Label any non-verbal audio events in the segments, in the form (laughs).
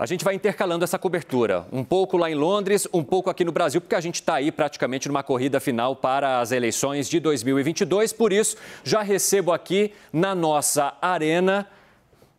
A gente vai intercalando essa cobertura, um pouco lá em Londres, um pouco aqui no Brasil, porque a gente está aí praticamente numa corrida final para as eleições de 2022. Por isso, já recebo aqui na nossa arena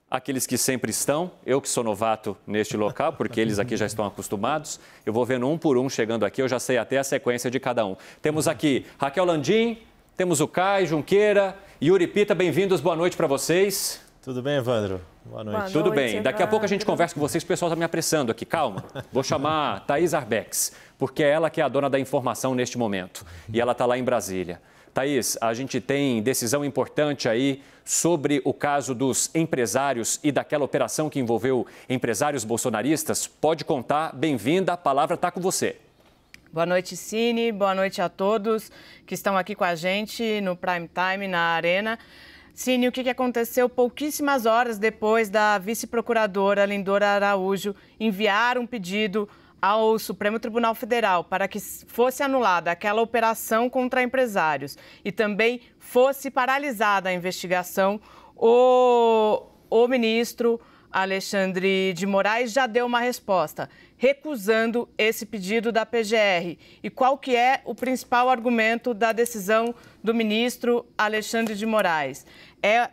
aqueles que sempre estão, eu que sou novato neste local, porque eles aqui já estão acostumados. Eu vou vendo um por um chegando aqui, eu já sei até a sequência de cada um. Temos aqui Raquel Landim, temos o Caio Junqueira, Yuri Pita, bem-vindos, boa noite para vocês. Tudo bem, Evandro? Boa noite. Boa Tudo bem. Daqui a pouco a gente conversa com vocês. O pessoal está me apressando aqui. Calma. Vou chamar (laughs) Thaís Arbex, porque é ela que é a dona da informação neste momento. E ela está lá em Brasília. Thaís, a gente tem decisão importante aí sobre o caso dos empresários e daquela operação que envolveu empresários bolsonaristas. Pode contar. Bem-vinda. A palavra está com você. Boa noite, Cine. Boa noite a todos que estão aqui com a gente no Prime Time, na Arena. Cine, o que aconteceu pouquíssimas horas depois da vice-procuradora Lindora Araújo enviar um pedido ao Supremo Tribunal Federal para que fosse anulada aquela operação contra empresários e também fosse paralisada a investigação, o, o ministro Alexandre de Moraes já deu uma resposta, recusando esse pedido da PGR. E qual que é o principal argumento da decisão do ministro Alexandre de Moraes? é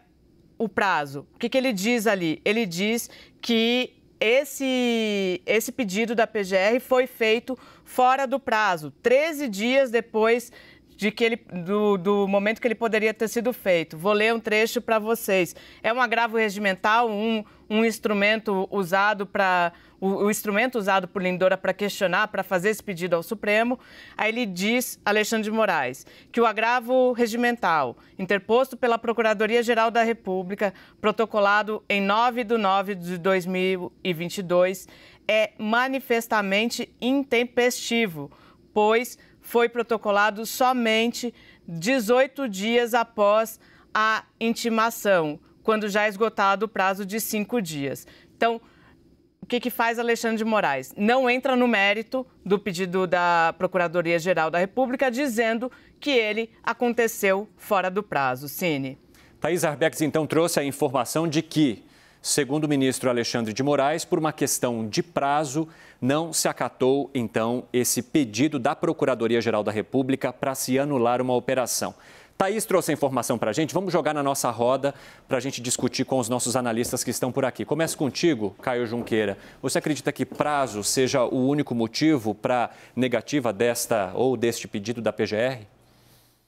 o prazo. O que, que ele diz ali? Ele diz que esse, esse pedido da PGR foi feito fora do prazo, 13 dias depois de que ele, do, do momento que ele poderia ter sido feito. Vou ler um trecho para vocês. É um agravo regimental, um, um instrumento usado para o, o, instrumento usado por Lindora para questionar, para fazer esse pedido ao Supremo. Aí ele diz, Alexandre de Moraes, que o agravo regimental, interposto pela Procuradoria-Geral da República, protocolado em 9 de 9 de 2022, é manifestamente intempestivo, pois foi protocolado somente 18 dias após a intimação, quando já é esgotado o prazo de cinco dias. Então, o que, que faz Alexandre de Moraes? Não entra no mérito do pedido da Procuradoria-Geral da República, dizendo que ele aconteceu fora do prazo. Cine. Thaís Arbex, então, trouxe a informação de que, segundo o ministro Alexandre de Moraes, por uma questão de prazo, não se acatou, então, esse pedido da Procuradoria-Geral da República para se anular uma operação. Thaís trouxe a informação para a gente, vamos jogar na nossa roda para a gente discutir com os nossos analistas que estão por aqui. Começo contigo, Caio Junqueira. Você acredita que prazo seja o único motivo para negativa desta ou deste pedido da PGR?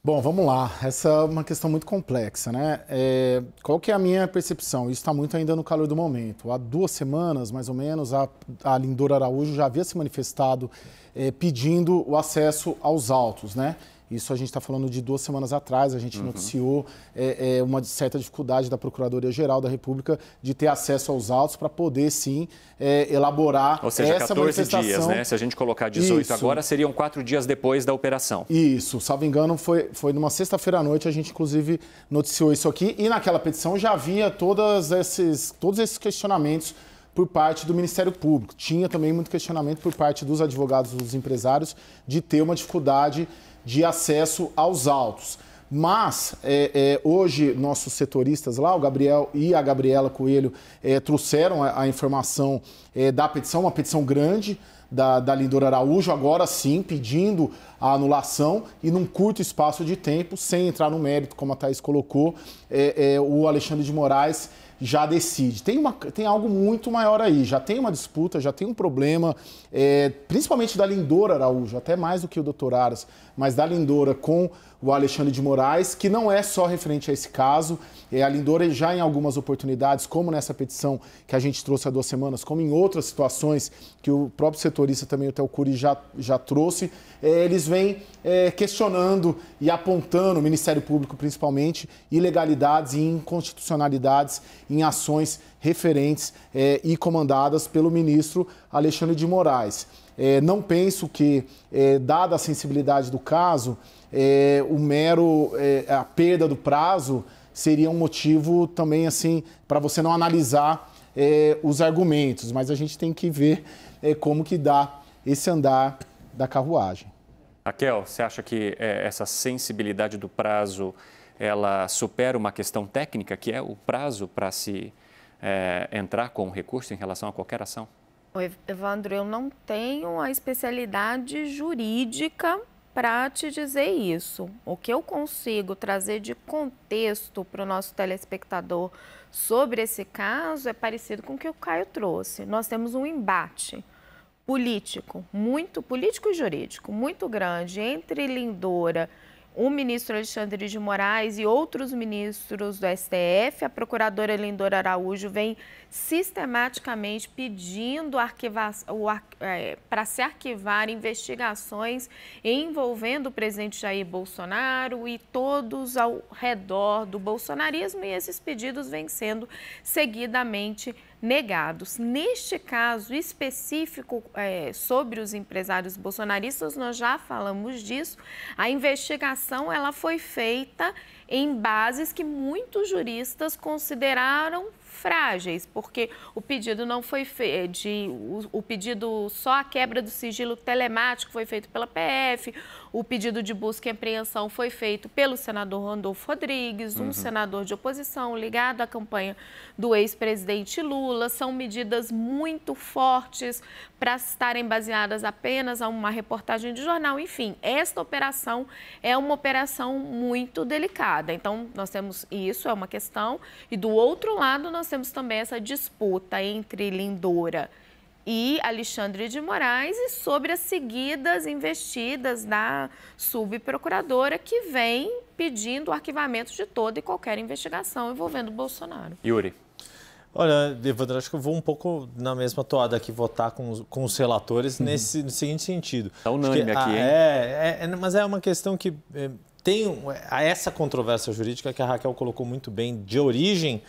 Bom, vamos lá. Essa é uma questão muito complexa, né? É, qual que é a minha percepção? Isso está muito ainda no calor do momento. Há duas semanas, mais ou menos, a, a Lindora Araújo já havia se manifestado é, pedindo o acesso aos autos, né? Isso a gente está falando de duas semanas atrás, a gente uhum. noticiou é, é, uma certa dificuldade da Procuradoria-Geral da República de ter acesso aos autos para poder, sim, é, elaborar Ou seja, essa 14 manifestação. dias, né? Se a gente colocar 18 Isso. agora, seriam quatro dias depois da operação. Isso, salvo engano, foi, foi numa sexta-feira à noite, a gente, inclusive, noticiou isso aqui. E naquela petição já havia todas esses, todos esses questionamentos por parte do Ministério Público. Tinha também muito questionamento por parte dos advogados, dos empresários, de ter uma dificuldade de acesso aos autos. Mas é, é, hoje nossos setoristas lá, o Gabriel e a Gabriela Coelho, é, trouxeram a, a informação é, da petição, uma petição grande da, da Lindora Araújo, agora sim, pedindo a anulação e num curto espaço de tempo, sem entrar no mérito, como a Thaís colocou, é, é, o Alexandre de Moraes já decide. Tem, uma, tem algo muito maior aí, já tem uma disputa, já tem um problema, é, principalmente da Lindora Araújo, até mais do que o doutor Aras, mas da Lindora com o Alexandre de Moraes, que não é só referente a esse caso. É, a Lindora já em algumas oportunidades, como nessa petição que a gente trouxe há duas semanas, como em outras situações que o próprio setorista também, o Telcuri, já, já trouxe, é, eles vêm é, questionando e apontando, o Ministério Público principalmente, ilegalidades e inconstitucionalidades em ações referentes e comandadas pelo ministro Alexandre de Moraes. não penso que, dada a sensibilidade do caso, é, o mero é, a perda do prazo seria um motivo também assim para você não analisar é, os argumentos, mas a gente tem que ver é, como que dá esse andar da carruagem. Raquel, você acha que é, essa sensibilidade do prazo ela supera uma questão técnica que é o prazo para se é, entrar com um recurso em relação a qualquer ação? Evandro, eu não tenho a especialidade jurídica para te dizer isso. O que eu consigo trazer de contexto para o nosso telespectador sobre esse caso é parecido com o que o Caio trouxe. Nós temos um embate político, muito político e jurídico, muito grande entre Lindora, o ministro Alexandre de Moraes e outros ministros do STF. A procuradora Lindora Araújo vem sistematicamente pedindo é, para se arquivar investigações envolvendo o presidente Jair Bolsonaro e todos ao redor do bolsonarismo, e esses pedidos vêm sendo seguidamente negados. Neste caso específico é, sobre os empresários bolsonaristas, nós já falamos disso. A investigação ela foi feita em bases que muitos juristas consideraram frágeis, porque o pedido não foi feito, eh, de, o, o pedido só a quebra do sigilo telemático foi feito pela PF, o pedido de busca e apreensão foi feito pelo senador Randolfo Rodrigues, um uhum. senador de oposição ligado à campanha do ex-presidente Lula. São medidas muito fortes para estarem baseadas apenas a uma reportagem de jornal. Enfim, esta operação é uma operação muito delicada. Então, nós temos isso, é uma questão. E do outro lado, nós temos também essa disputa entre Lindora e Alexandre de Moraes e sobre as seguidas investidas da subprocuradora que vem pedindo o arquivamento de toda e qualquer investigação envolvendo Bolsonaro. Yuri. Olha, Evandro, acho que eu vou um pouco na mesma toada aqui votar com os, com os relatores uhum. nesse no seguinte sentido. Tá unânime aqui, hein? É, é, é, mas é uma questão que é, tem essa controvérsia jurídica que a Raquel colocou muito bem de origem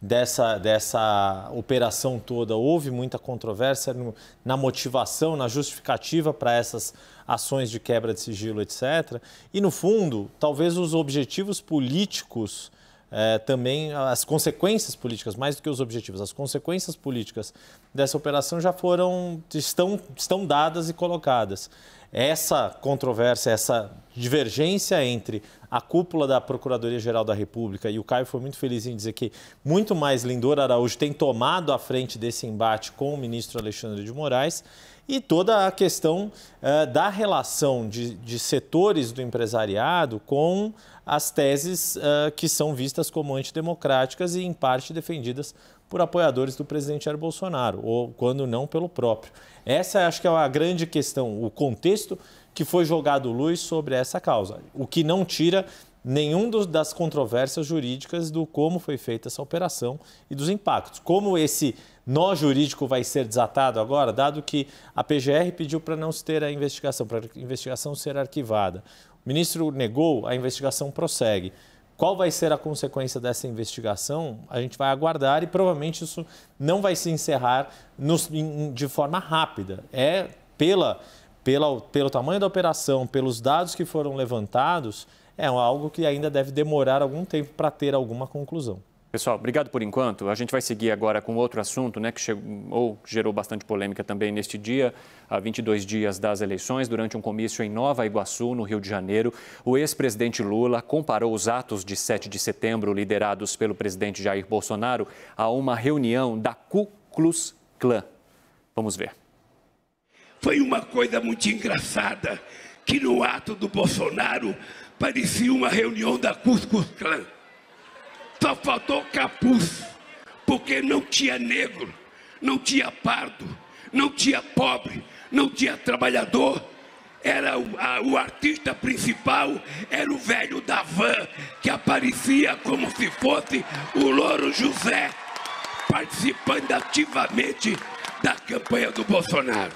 dessa, dessa operação toda. Houve muita controvérsia no, na motivação, na justificativa para essas ações de quebra de sigilo, etc. E, no fundo, talvez os objetivos políticos. Eh, também as consequências políticas, mais do que os objetivos, as consequências políticas dessa operação já foram, estão, estão dadas e colocadas essa controvérsia, essa divergência entre a cúpula da Procuradoria-Geral da República, e o Caio foi muito feliz em dizer que muito mais Lindor Araújo tem tomado a frente desse embate com o ministro Alexandre de Moraes, e toda a questão uh, da relação de, de, setores do empresariado com as teses uh, que são vistas como antidemocráticas e, em parte, defendidas por apoiadores do presidente Jair Bolsonaro, ou quando não pelo próprio. Essa acho que é a grande questão, o contexto que foi jogado luz sobre essa causa, o que não tira nenhum dos, das controvérsias jurídicas do como foi feita essa operação e dos impactos. Como esse nó jurídico vai ser desatado agora, dado que a PGR pediu para não se ter a investigação, para a investigação ser arquivada. O ministro negou, a investigação prossegue. Qual vai ser a consequência dessa investigação? A gente vai aguardar e provavelmente isso não vai se encerrar nos, em, de forma rápida. É pela, pela, pelo tamanho da operação, pelos dados que foram levantados, é algo que ainda deve demorar algum tempo para ter alguma conclusão. Pessoal, obrigado por enquanto. A gente vai seguir agora com outro assunto, né, que chegou, gerou bastante polêmica também neste dia, há 22 dias das eleições, durante um comício em Nova Iguaçu, no Rio de Janeiro. O ex-presidente Lula comparou os atos de 7 de setembro, liderados pelo presidente Jair Bolsonaro, a uma reunião da Ku Klux Klan. Vamos ver. Foi uma coisa muito engraçada, que no ato do Bolsonaro parecia uma reunião da Ku Klux Klan só faltou capuz, porque não tinha negro, não tinha pardo, não tinha pobre, não tinha trabalhador. Era o, a, o artista principal era o velho da van, que aparecia como se fosse o Louro José, participando ativamente da campanha do Bolsonaro.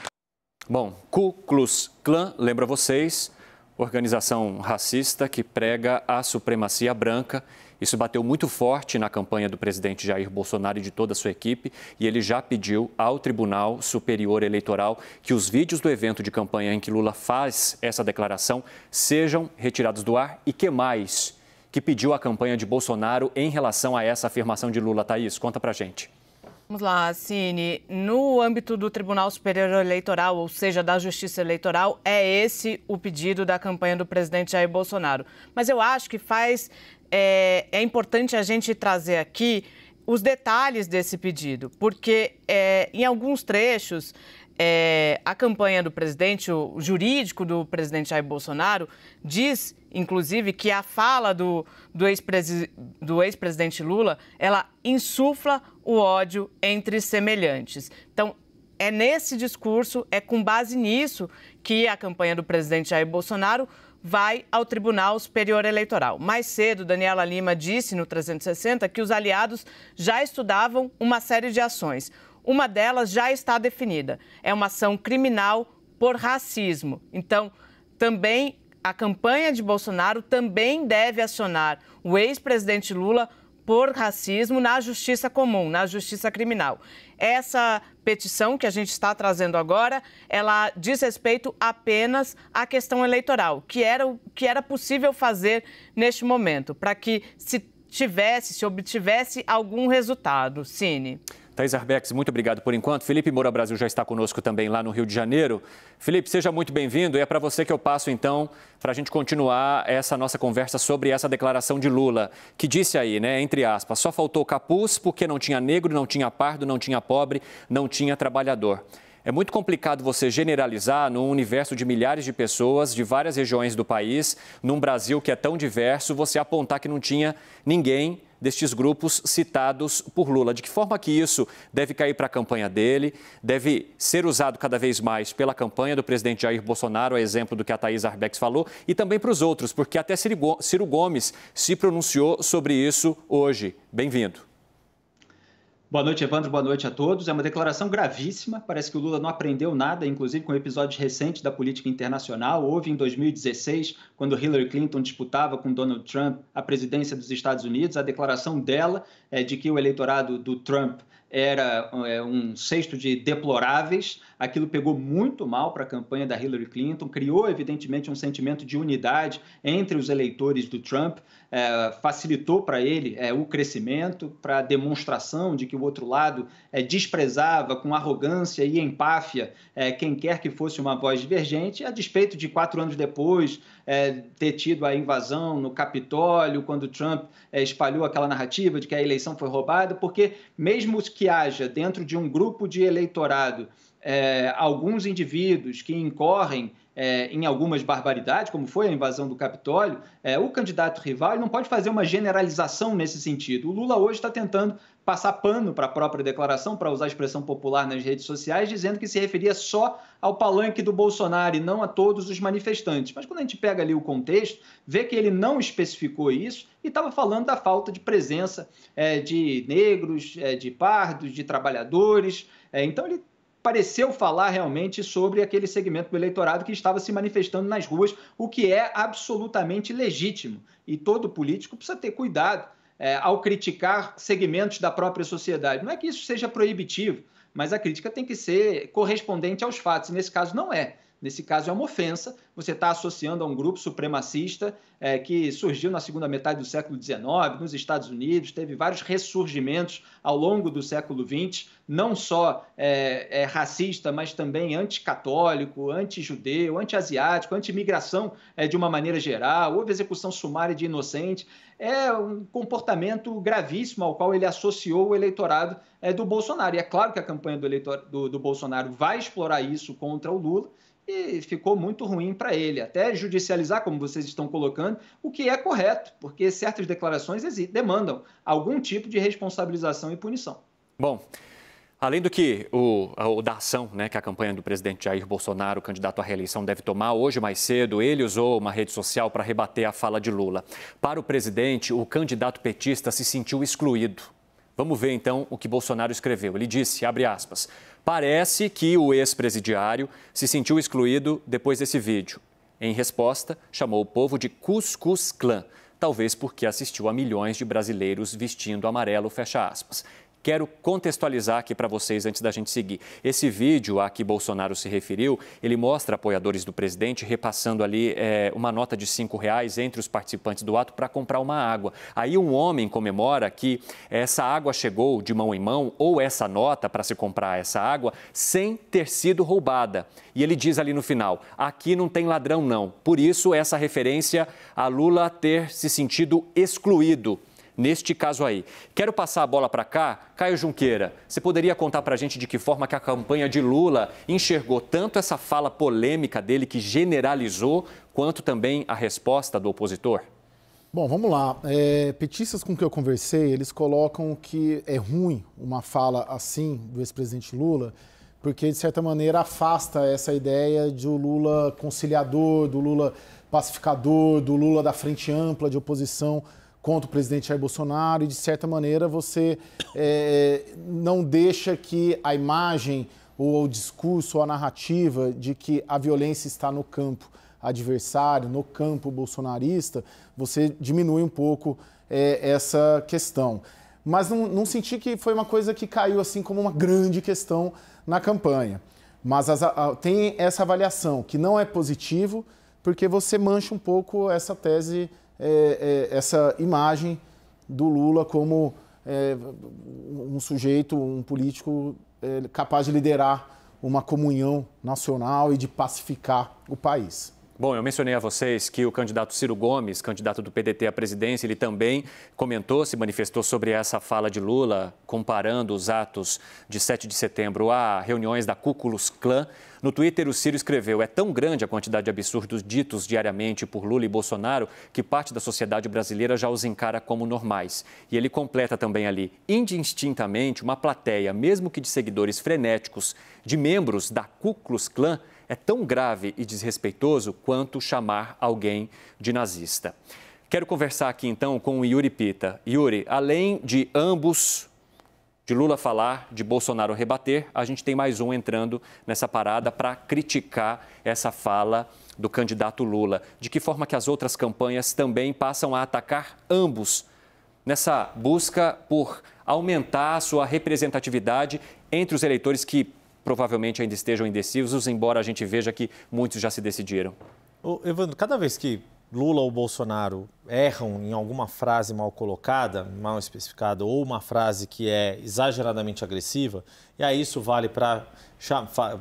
Bom, Ku Klux Klan, lembra vocês, organização racista que prega a supremacia branca isso bateu muito forte na campanha do presidente Jair Bolsonaro e de toda a sua equipe, e ele já pediu ao Tribunal Superior Eleitoral que os vídeos do evento de campanha em que Lula faz essa declaração sejam retirados do ar e que mais que pediu a campanha de Bolsonaro em relação a essa afirmação de Lula. Thaís, conta pra gente. Vamos lá, Cine. No âmbito do Tribunal Superior Eleitoral, ou seja, da Justiça Eleitoral, é esse o pedido da campanha do presidente Jair Bolsonaro. Mas eu acho que faz é, é importante a gente trazer aqui os detalhes desse pedido, porque é, em alguns trechos é, a campanha do presidente, o jurídico do presidente Jair Bolsonaro, diz, inclusive, que a fala do, do ex-presidente ex Lula, ela insufla o ódio entre semelhantes. Então, é nesse discurso, é com base nisso que a campanha do presidente Jair Bolsonaro vai ao Tribunal Superior Eleitoral. Mais cedo, Daniela Lima disse no 360 que os aliados já estudavam uma série de ações. Uma delas já está definida: é uma ação criminal por racismo. Então, também a campanha de Bolsonaro também deve acionar o ex-presidente Lula por racismo na justiça comum, na justiça criminal. Essa petição que a gente está trazendo agora, ela diz respeito apenas à questão eleitoral, que era o que era possível fazer neste momento, para que se tivesse, se obtivesse algum resultado. Cine. Thais Arbex, muito obrigado por enquanto. Felipe Moura Brasil já está conosco também lá no Rio de Janeiro. Felipe, seja muito bem-vindo e é para você que eu passo então para a gente continuar essa nossa conversa sobre essa declaração de Lula, que disse aí, né, entre aspas, só faltou capuz porque não tinha negro, não tinha pardo, não tinha pobre, não tinha trabalhador. É muito complicado você generalizar num universo de milhares de pessoas de várias regiões do país, num Brasil que é tão diverso, você apontar que não tinha ninguém destes grupos citados por Lula. De que forma que isso deve cair para a campanha dele, deve ser usado cada vez mais pela campanha do presidente Jair Bolsonaro, a exemplo do que a Thaís Arbex falou, e também para os outros, porque até Ciro Gomes se pronunciou sobre isso hoje. Bem-vindo. Boa noite, Evandro. Boa noite a todos. É uma declaração gravíssima. Parece que o Lula não aprendeu nada, inclusive com episódios recentes da política internacional. Houve em 2016, quando Hillary Clinton disputava com Donald Trump a presidência dos Estados Unidos, a declaração dela é de que o eleitorado do Trump era é, um cesto de deploráveis. Aquilo pegou muito mal para a campanha da Hillary Clinton, criou, evidentemente, um sentimento de unidade entre os eleitores do Trump é, facilitou para ele é, o crescimento, para a demonstração de que o outro lado é, desprezava com arrogância e empáfia é, quem quer que fosse uma voz divergente, a despeito de quatro anos depois é, ter tido a invasão no Capitólio, quando Trump é, espalhou aquela narrativa de que a eleição foi roubada, porque mesmo que haja dentro de um grupo de eleitorado alguns indivíduos que incorrem é, em algumas barbaridades, como foi a invasão do Capitólio, é, o candidato rival não pode fazer uma generalização nesse sentido. O Lula hoje está tentando passar pano para a própria declaração, para usar a expressão popular nas redes sociais, dizendo que se referia só ao palanque do Bolsonaro e não a todos os manifestantes. Mas quando a gente pega ali o contexto, vê que ele não especificou isso e estava falando da falta de presença é, de negros, é, de pardos, de trabalhadores. É, então ele pareceu falar realmente sobre aquele segmento do eleitorado que estava se manifestando nas ruas, o que é absolutamente legítimo. E todo político precisa ter cuidado é, ao criticar segmentos da própria sociedade. Não é que isso seja proibitivo, mas a crítica tem que ser correspondente aos fatos. nesse caso, não é nesse caso é uma ofensa, você está associando a um grupo supremacista é, que surgiu na segunda metade do século XIX, nos Estados Unidos, teve vários ressurgimentos ao longo do século XX, não só é, é, racista, mas também anticatólico, anti-judeu, anti-asiático, anti-imigração é, de uma maneira geral, houve execução sumária de inocente. É um comportamento gravíssimo ao qual ele associou o eleitorado é, do Bolsonaro. E é claro que a campanha do, eleitor, do, do Bolsonaro vai explorar isso contra o Lula e ficou muito ruim para ele. Até judicializar, como vocês estão colocando, o que é correto, porque certas declarações demandam algum tipo de responsabilização e punição. Bom. Além do que o, o, da ação né, que a campanha do presidente Jair Bolsonaro, candidato à reeleição, deve tomar, hoje mais cedo ele usou uma rede social para rebater a fala de Lula. Para o presidente, o candidato petista se sentiu excluído. Vamos ver então o que Bolsonaro escreveu. Ele disse, abre aspas, Parece que o ex-presidiário se sentiu excluído depois desse vídeo. Em resposta, chamou o povo de Cuscuz Clã, talvez porque assistiu a milhões de brasileiros vestindo amarelo, fecha aspas. Quero contextualizar aqui para vocês antes da gente seguir. Esse vídeo a que Bolsonaro se referiu, ele mostra apoiadores do presidente repassando ali é, uma nota de cinco reais entre os participantes do ato para comprar uma água. Aí um homem comemora que essa água chegou de mão em mão ou essa nota para se comprar essa água sem ter sido roubada. E ele diz ali no final: aqui não tem ladrão não. Por isso essa referência a Lula ter se sentido excluído neste caso aí. Quero passar a bola para cá. Caio Junqueira, você poderia contar para a gente de que forma que a campanha de Lula enxergou tanto essa fala polêmica dele que generalizou, quanto também a resposta do opositor? Bom, vamos lá. É, petistas com que eu conversei, eles colocam que é ruim uma fala assim do ex-presidente Lula, porque de certa maneira afasta essa ideia do Lula conciliador, do Lula pacificador, do Lula da frente ampla de oposição contra o presidente Jair Bolsonaro e, de certa maneira, você é, não deixa que a imagem ou o discurso ou a narrativa de que a violência está no campo adversário, no campo bolsonarista, você diminui um pouco é, essa questão. Mas não, não senti que foi uma coisa que caiu assim como uma grande questão na campanha. Mas as, a, tem essa avaliação que não é positivo, porque você mancha um pouco essa tese é, é, essa imagem do Lula como é, um sujeito, um político é, capaz de liderar uma comunhão nacional e de pacificar o país. Bom, eu mencionei a vocês que o candidato Ciro Gomes, candidato do PDT à presidência, ele também comentou, se manifestou sobre essa fala de Lula, comparando os atos de 7 de setembro a reuniões da Cúculus Clã. No Twitter, o Ciro escreveu: É tão grande a quantidade de absurdos ditos diariamente por Lula e Bolsonaro que parte da sociedade brasileira já os encara como normais. E ele completa também ali: indistintamente, uma plateia, mesmo que de seguidores frenéticos, de membros da Cúculus Clã, é tão grave e desrespeitoso quanto chamar alguém de nazista. Quero conversar aqui então com o Yuri Pita. Yuri, além de ambos de Lula falar, de Bolsonaro rebater, a gente tem mais um entrando nessa parada para criticar essa fala do candidato Lula. De que forma que as outras campanhas também passam a atacar ambos nessa busca por aumentar a sua representatividade entre os eleitores que provavelmente ainda estejam indecisos, embora a gente veja que muitos já se decidiram. Ô, Evandro, cada vez que Lula ou Bolsonaro erram em alguma frase mal colocada, mal especificada, ou uma frase que é exageradamente agressiva, e aí isso vale para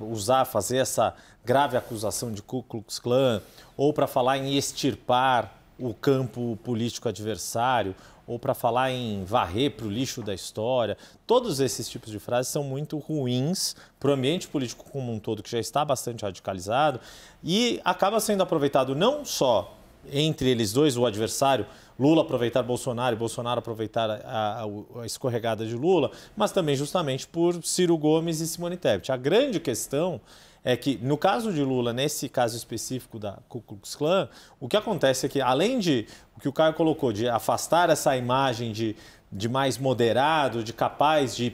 usar, fazer essa grave acusação de Ku Klux Klan, ou para falar em extirpar o campo político adversário, ou para falar em varrer para o lixo da história. Todos esses tipos de frases são muito ruins para o ambiente político como um todo, que já está bastante radicalizado, e acaba sendo aproveitado não só entre eles dois, o adversário, Lula aproveitar Bolsonaro e Bolsonaro aproveitar a, a, a, escorregada de Lula, mas também justamente por Ciro Gomes e Simone Tebet. A grande questão é que, no caso de Lula, nesse caso específico da Ku Klux Klan, o que acontece é que, além de o que o Caio colocou, de afastar essa imagem de, de mais moderado, de capaz de,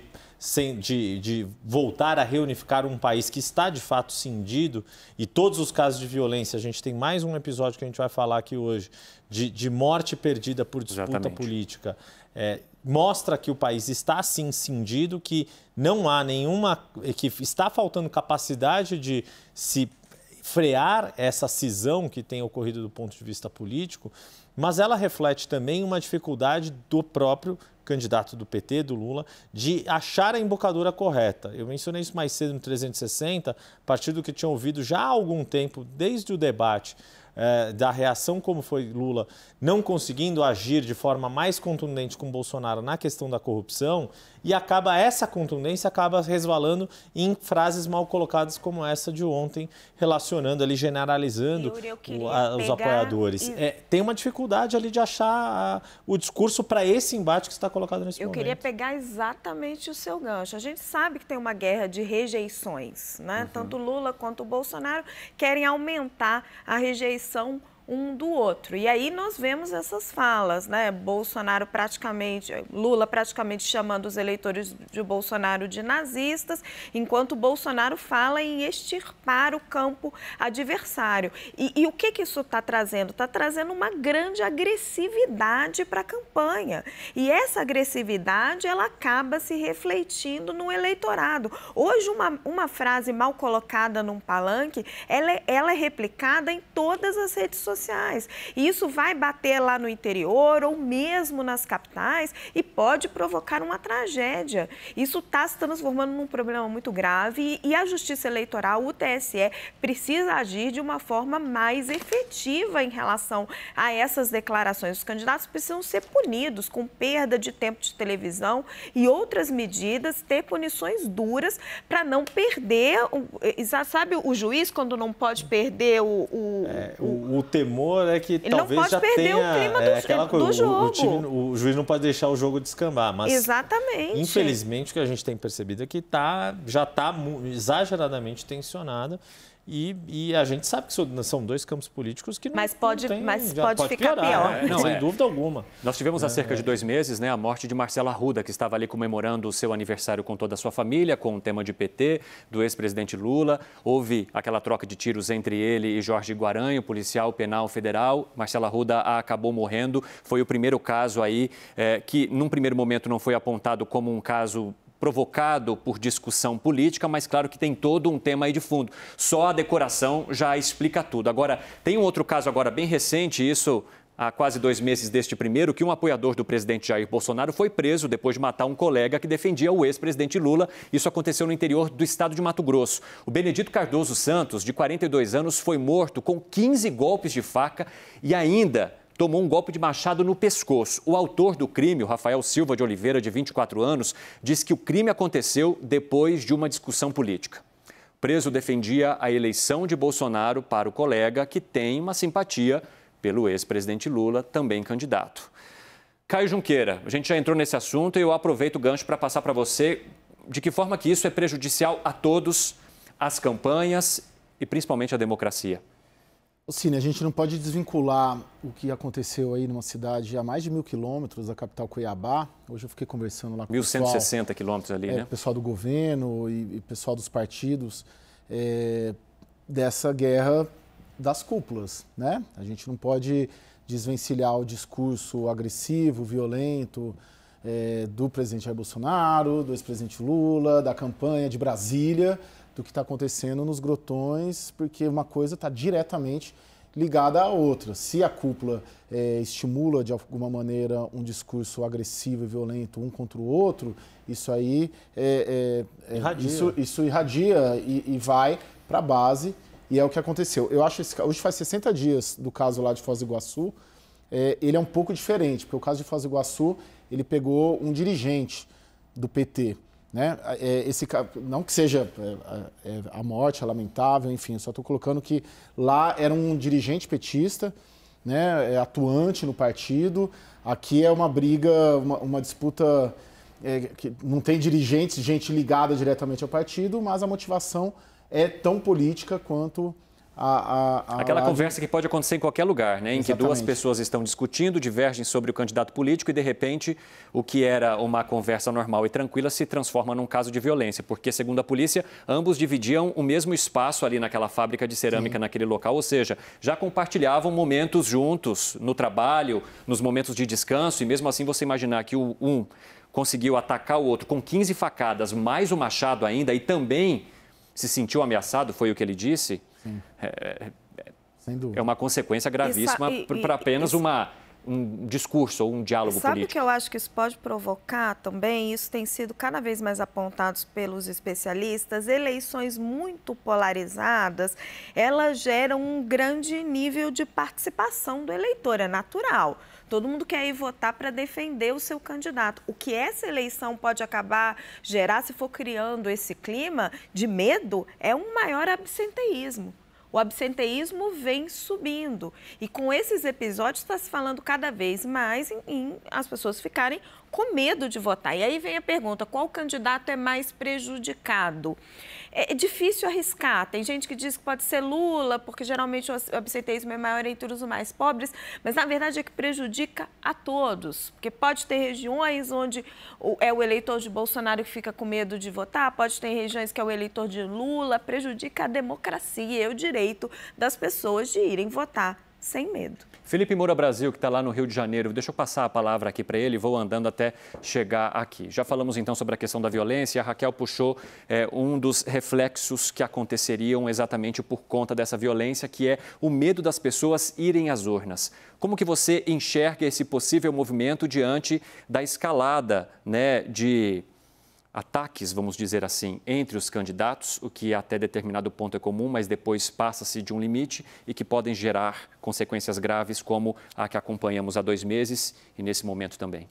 de, de voltar a reunificar um país que está de fato cindido, e todos os casos de violência, a gente tem mais um episódio que a gente vai falar aqui hoje, de, de morte perdida por disputa Exatamente. política é, mostra que o país está sim cindido, que não há nenhuma. É, que está faltando capacidade de se frear essa cisão que tem ocorrido do ponto de vista político, mas ela reflete também uma dificuldade do próprio candidato do PT, do Lula, de achar a embocadura correta. Eu mencionei isso mais cedo no 360, a partir do que tinha ouvido já há algum tempo, desde o debate é, da reação como foi Lula não conseguindo agir de forma mais contundente com Bolsonaro na questão da corrupção, e acaba essa contundência acaba resvalando em frases mal colocadas como essa de ontem, relacionando ali, generalizando Yuri, o, a, os apoiadores. E... É, tem uma dificuldade ali de achar a, o discurso para esse embate que está colocado nesse eu momento. Eu queria pegar exatamente o seu gancho. A gente sabe que tem uma guerra de rejeições, né? Uhum. Tanto Lula quanto Bolsonaro querem aumentar a rejeição um do outro. E aí nós vemos essas falas, né? Bolsonaro praticamente, Lula praticamente chamando os eleitores de Bolsonaro de nazistas, enquanto Bolsonaro fala em extirpar o campo adversário. E, e o que, que isso está trazendo? Está trazendo uma grande agressividade para a campanha. E essa agressividade ela acaba se refletindo no eleitorado. Hoje uma, uma frase mal colocada num palanque, ela, é, ela é replicada em todas as redes sociais sociais. E isso vai bater lá no interior ou mesmo nas capitais e pode provocar uma tragédia. Isso está se transformando num problema muito grave e a Justiça Eleitoral, o TSE, precisa agir de uma forma mais efetiva em relação a essas declarações. Os candidatos precisam ser punidos com perda de tempo de televisão e outras medidas, ter punições duras para não perder. Sabe o juiz quando não pode perder o. O, é, o, o, temor é que Ele talvez já tenha o é, do, aquela coisa, o, o, time, o, juiz não pode deixar o jogo descambar, mas Exatamente. infelizmente o que a gente tem percebido é que tá, já está exageradamente tensionado e, e, a gente sabe que são dois campos políticos que não Mas pode, não tem, mas pode, pode, ficar piorar, pior. É, não, sem é. dúvida alguma. Nós tivemos há é. cerca de dois meses né, a morte de Marcela Arruda, que estava ali comemorando o seu aniversário com toda a sua família, com o tema de PT, do ex-presidente Lula. Houve aquela troca de tiros entre ele e Jorge Guaranho, policial penal federal. Marcela Arruda acabou morrendo. Foi o primeiro caso aí é, que, num primeiro momento, não foi apontado como um caso provocado por discussão política, mas claro que tem todo um tema aí de fundo. Só a decoração já explica tudo. Agora, tem um outro caso agora bem recente, isso há quase dois meses deste primeiro, que um apoiador do presidente Jair Bolsonaro foi preso depois de matar um colega que defendia o ex-presidente Lula. Isso aconteceu no interior do estado de Mato Grosso. O Benedito Cardoso Santos, de 42 anos, foi morto com 15 golpes de faca e ainda tomou um golpe de machado no pescoço. O autor do crime, o Rafael Silva de Oliveira, de 24 anos, diz que o crime aconteceu depois de uma discussão política. O preso defendia a eleição de Bolsonaro para o colega que tem uma simpatia pelo ex-presidente Lula, também candidato. Caio Junqueira, a gente já entrou nesse assunto e eu aproveito o gancho para passar para você de que forma que isso é prejudicial a todos, às campanhas e principalmente à democracia. Cine, a gente não pode desvincular o que aconteceu aí numa cidade a mais de mil quilômetros da capital Cuiabá. Hoje eu fiquei conversando lá com 1160 o pessoal, quilômetros ali, é, né? pessoal do governo e, e pessoal dos partidos é, dessa guerra das cúpulas, né? A gente não pode desvencilhar o discurso agressivo, violento é, do presidente Jair Bolsonaro, do ex-presidente Lula, da campanha de Brasília do que está acontecendo nos grotões, porque uma coisa está diretamente ligada à outra. Se a cúpula é, estimula de alguma maneira um discurso agressivo e violento um contra o outro, isso aí é, é, é irradia. Isso, isso, irradia e, e vai para a base e é o que aconteceu. Eu acho que hoje faz 60 dias do caso lá de Foz do Iguaçu. É, ele é um pouco diferente, porque o caso de Foz do Iguaçu ele pegou um dirigente do PT né? É, esse, não que seja é, é, a morte, é lamentável, enfim, só estou colocando que lá era um dirigente petista, né, atuante no partido. Aqui é uma briga, uma, uma disputa é, que não tem dirigentes, gente ligada diretamente ao partido, mas a motivação é tão política quanto a, a, a... Aquela conversa que pode acontecer em qualquer lugar, né? em que duas pessoas estão discutindo, divergem sobre o candidato político e, de repente, o que era uma conversa normal e tranquila se transforma num caso de violência, porque, segundo a polícia, ambos dividiam o mesmo espaço ali naquela fábrica de cerâmica, Sim. naquele local, ou seja, já compartilhavam momentos juntos no trabalho, nos momentos de descanso, e mesmo assim você imaginar que o um conseguiu atacar o outro com 15 facadas, mais o um machado ainda, e também se sentiu ameaçado, foi o que ele disse. É, Sem dúvida. é uma consequência gravíssima para apenas e, uma um discurso ou um diálogo sabe político. Sabe o que eu acho que isso pode provocar também? Isso tem sido cada vez mais apontado pelos especialistas. Eleições muito polarizadas, elas geram um grande nível de participação do eleitor, é natural. Todo mundo quer ir votar para defender o seu candidato. O que essa eleição pode acabar gerar, se for criando esse clima de medo, é um maior absenteísmo. O absenteísmo vem subindo. E com esses episódios está se falando cada vez mais em, em, as pessoas ficarem com medo de votar. E aí vem a pergunta: qual candidato é mais prejudicado? É, é difícil arriscar. Tem gente que diz que pode ser Lula, porque geralmente o absenteísmo é maior entre os mais pobres, mas na verdade é que prejudica a todos. Porque pode ter regiões onde é o eleitor de Bolsonaro que fica com medo de votar, pode ter regiões que é o eleitor de Lula, prejudica a democracia e é o direito das pessoas de irem votar sem medo. Felipe Moura Brasil, que está lá no Rio de Janeiro, deixa eu passar a palavra aqui para ele, vou andando até chegar aqui. Já falamos então sobre a questão da violência, a Raquel puxou é, um dos reflexos que aconteceriam exatamente por conta dessa violência, que é o medo das pessoas irem às urnas. Como que você enxerga esse possível movimento diante da escalada né, de ataques, vamos dizer assim, entre os candidatos, o que até determinado ponto é comum, mas depois passa-se de um limite e que podem gerar consequências graves, como a que acompanhamos há dois meses e nesse momento também.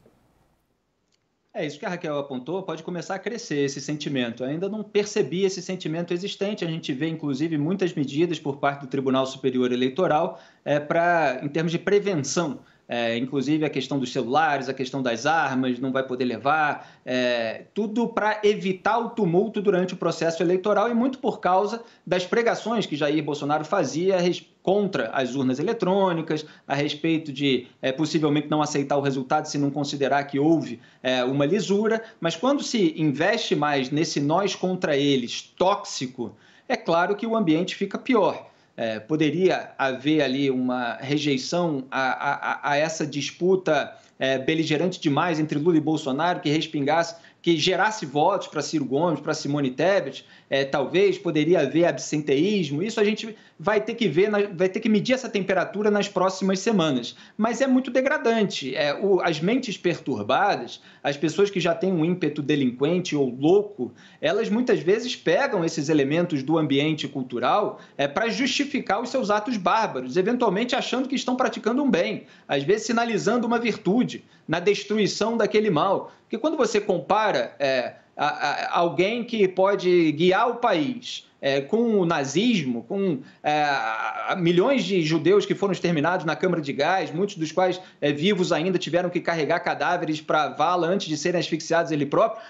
É isso que a Raquel apontou, pode começar a crescer esse sentimento. Eu ainda não percebi esse sentimento existente. A gente vê, inclusive, muitas medidas por parte do Tribunal Superior Eleitoral é, para, em termos de prevenção é, inclusive a questão dos celulares, a questão das armas, não vai poder levar, é, tudo para evitar o tumulto durante o processo eleitoral e muito por causa das pregações que Jair Bolsonaro fazia contra as urnas eletrônicas, a respeito de é, possivelmente não aceitar o resultado se não considerar que houve é, uma lisura. Mas quando se investe mais nesse nós contra eles tóxico, é claro que o ambiente fica pior é, poderia haver ali uma rejeição a, a, a essa disputa é, beligerante demais entre Lula e Bolsonaro, que respingasse, que gerasse votos para Ciro Gomes, para Simone Tebet, é, talvez poderia haver absenteísmo. Isso a gente vai ter que ver, vai ter que medir essa temperatura nas próximas semanas. Mas é muito degradante. É, o, as mentes perturbadas, as pessoas que já têm um ímpeto delinquente ou louco, elas muitas vezes pegam esses elementos do ambiente cultural é, para justificar os seus atos bárbaros, eventualmente achando que estão praticando um bem, às vezes sinalizando uma virtude na destruição daquele mal. Porque quando você compara. É, alguém que pode guiar o país é, com o nazismo, com é, milhões de judeus que foram exterminados na Câmara de Gás, muitos dos quais é, vivos ainda tiveram que carregar cadáveres para vala antes de serem asfixiados ele próprio.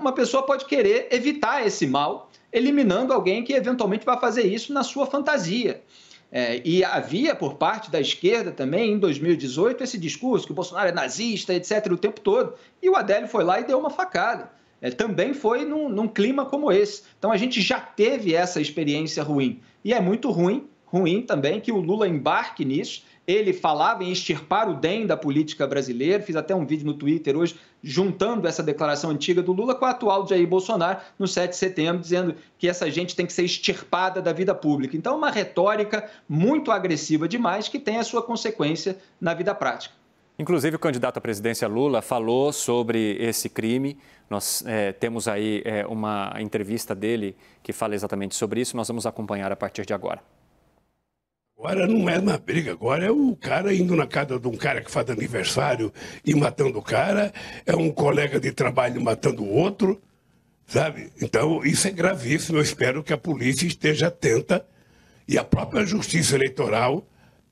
Uma pessoa pode querer evitar esse mal, eliminando alguém que eventualmente vai fazer isso na sua fantasia. É, e havia por parte da esquerda também, em 2018, esse discurso que o Bolsonaro é nazista, etc., o tempo todo. E o Adélio foi lá e deu uma facada é, também foi num, num clima como esse. Então a gente já teve essa experiência ruim. E é muito ruim, ruim também, que o Lula embarque nisso. Ele falava em extirpar o DEM da política brasileira. Fiz até um vídeo no Twitter hoje juntando essa declaração antiga do Lula com a atual de Jair Bolsonaro no 7 de setembro, dizendo que essa gente tem que ser extirpada da vida pública. Então, é uma retórica muito agressiva demais que tem a sua consequência na vida prática. Inclusive, o candidato à presidência Lula falou sobre esse crime. Nós é, temos aí é, uma entrevista dele que fala exatamente sobre isso. Nós vamos acompanhar a partir de agora. Agora não é uma briga, agora é o cara indo na casa de um cara que faz aniversário e matando o cara, é um colega de trabalho matando o outro, sabe? Então isso é gravíssimo. Eu espero que a polícia esteja atenta e a própria justiça eleitoral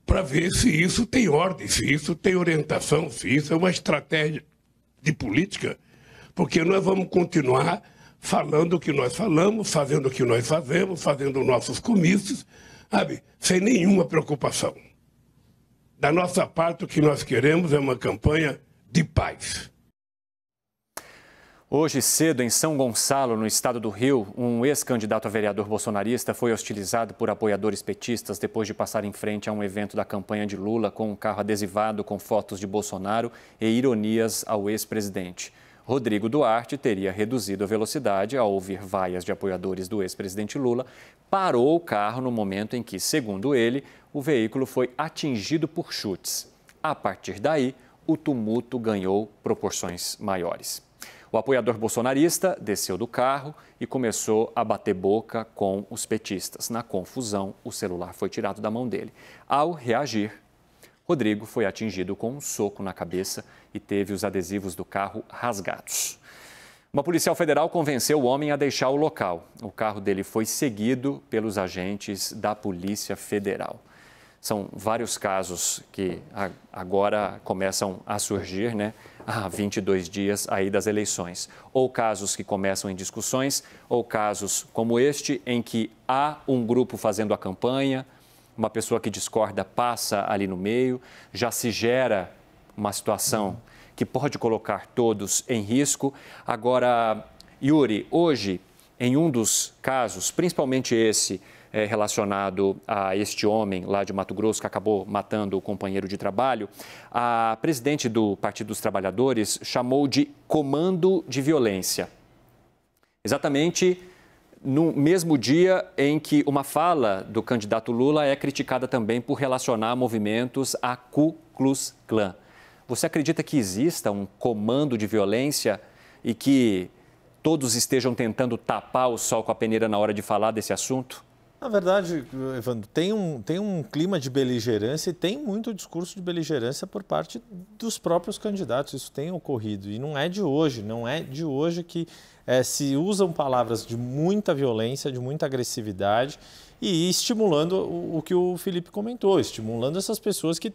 para ver se isso tem ordem, se isso tem orientação, se isso é uma estratégia de política, porque nós vamos continuar falando o que nós falamos, fazendo o que nós fazemos, fazendo nossos comícios, sabe, sem nenhuma preocupação. Da nossa parte, o que nós queremos é uma campanha de paz. Hoje cedo, em São Gonçalo, no estado do Rio, um ex-candidato a vereador bolsonarista foi hostilizado por apoiadores petistas depois de passar em frente a um evento da campanha de Lula com um carro adesivado com fotos de Bolsonaro e ironias ao ex-presidente. Rodrigo Duarte teria reduzido a velocidade ao ouvir vaias de apoiadores do ex-presidente Lula, parou o carro no momento em que, segundo ele, o veículo foi atingido por chutes. A partir daí, o tumulto ganhou proporções maiores. O apoiador bolsonarista desceu do carro e começou a bater boca com os petistas. Na confusão, o celular foi tirado da mão dele. Ao reagir, Rodrigo foi atingido com um soco na cabeça e teve os adesivos do carro rasgados. Uma policial federal convenceu o homem a deixar o local. O carro dele foi seguido pelos agentes da Polícia Federal. São vários casos que agora começam a surgir, né? há 22 dias aí das eleições. Ou casos que começam em discussões, ou casos como este, em que há um grupo fazendo a campanha, uma pessoa que discorda passa ali no meio, já se gera uma situação que pode colocar todos em risco. Agora, Yuri, hoje, em um dos casos, principalmente esse é, relacionado a este homem lá de Mato Grosso que acabou matando o companheiro de trabalho, a presidente do Partido dos Trabalhadores chamou de comando de violência. Exatamente no mesmo dia em que uma fala do candidato Lula é criticada também por relacionar movimentos à Ku Klux Klan. Você acredita que exista um comando de violência e que todos estejam tentando tapar o sol com a peneira na hora de falar desse assunto? Na verdade, Evandro, tem um, tem um clima de beligerância e tem muito discurso de beligerância por parte dos próprios candidatos. Isso tem ocorrido e não é de hoje. Não é de hoje que é, se usam palavras de muita violência, de muita agressividade e estimulando o, o que o Felipe comentou, estimulando essas pessoas que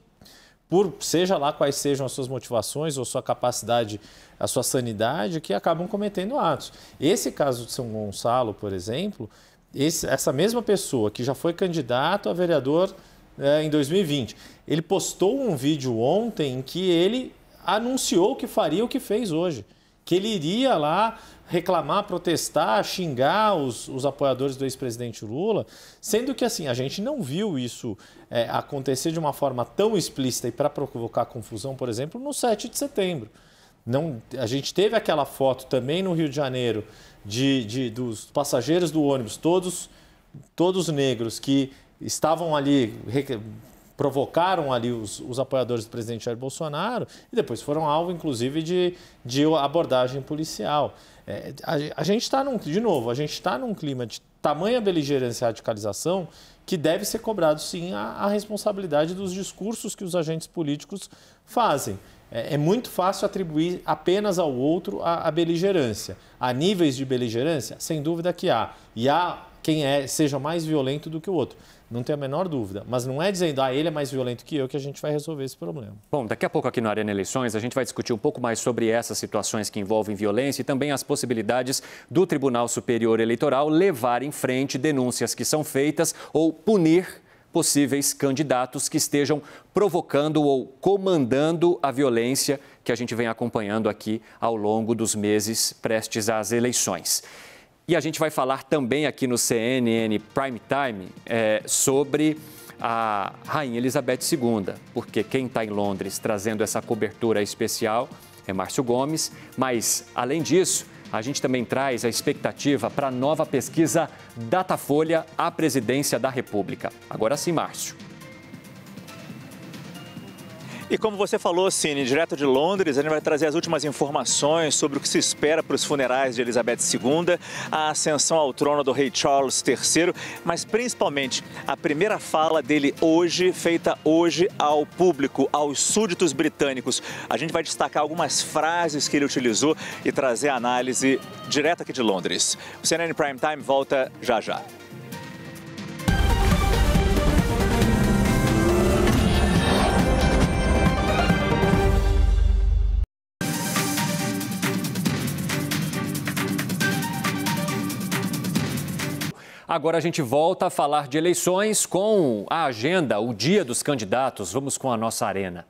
por seja lá quais sejam as suas motivações ou sua capacidade, a sua sanidade, que acabam cometendo atos. Esse caso de São Gonçalo, por exemplo, esse, essa mesma pessoa que já foi candidato a vereador é, em 2020, ele postou um vídeo ontem em que ele anunciou que faria o que fez hoje. Que ele iria lá reclamar, protestar, xingar os, os apoiadores do ex-presidente Lula, sendo que assim, a gente não viu isso é, acontecer de uma forma tão explícita e para provocar confusão, por exemplo, no 7 de setembro. Não, a gente teve aquela foto também no Rio de Janeiro de, de, dos passageiros do ônibus, todos, todos negros que estavam ali, provocaram ali os, os apoiadores do presidente Jair Bolsonaro e depois foram alvo, inclusive, de, de abordagem policial. É, a, a, gente está num, de novo, a gente está num clima de tamanha beligerância e radicalização que deve ser cobrado sim a, a responsabilidade dos discursos que os agentes políticos fazem. É, é muito fácil atribuir apenas ao outro a, a, beligerância. Há níveis de beligerância? Sem dúvida que há. E há quem é, seja mais violento do que o outro. Não tenho a menor dúvida. Mas não é dizendo, ah, ele é mais violento que eu, que a gente vai resolver esse problema. Bom, daqui a pouco aqui no Arena Eleições, a gente vai discutir um pouco mais sobre essas situações que envolvem violência e também as possibilidades do Tribunal Superior Eleitoral levar em frente denúncias que são feitas ou punir possíveis candidatos que estejam provocando ou comandando a violência que a gente vem acompanhando aqui ao longo dos meses prestes às eleições. E a gente vai falar também aqui no CNN Prime Time é, eh, sobre a Rainha Elizabeth II, porque quem está em Londres trazendo essa cobertura especial é Márcio Gomes, mas além disso a gente também traz a expectativa para a nova pesquisa Datafolha à presidência da República. Agora sim, Márcio. E como você falou, Cine, direto de Londres, a gente vai trazer as últimas informações sobre o que se espera para os funerais de Elizabeth II, a ascensão ao trono do rei Charles III, mas principalmente a primeira fala dele hoje, feita hoje ao público, aos súditos britânicos. A gente vai destacar algumas frases que ele utilizou e trazer a análise direta aqui de Londres. O CNN Prime Time volta já já. Agora a gente volta a falar de eleições com a agenda, o dia dos candidatos. Vamos com a nossa arena.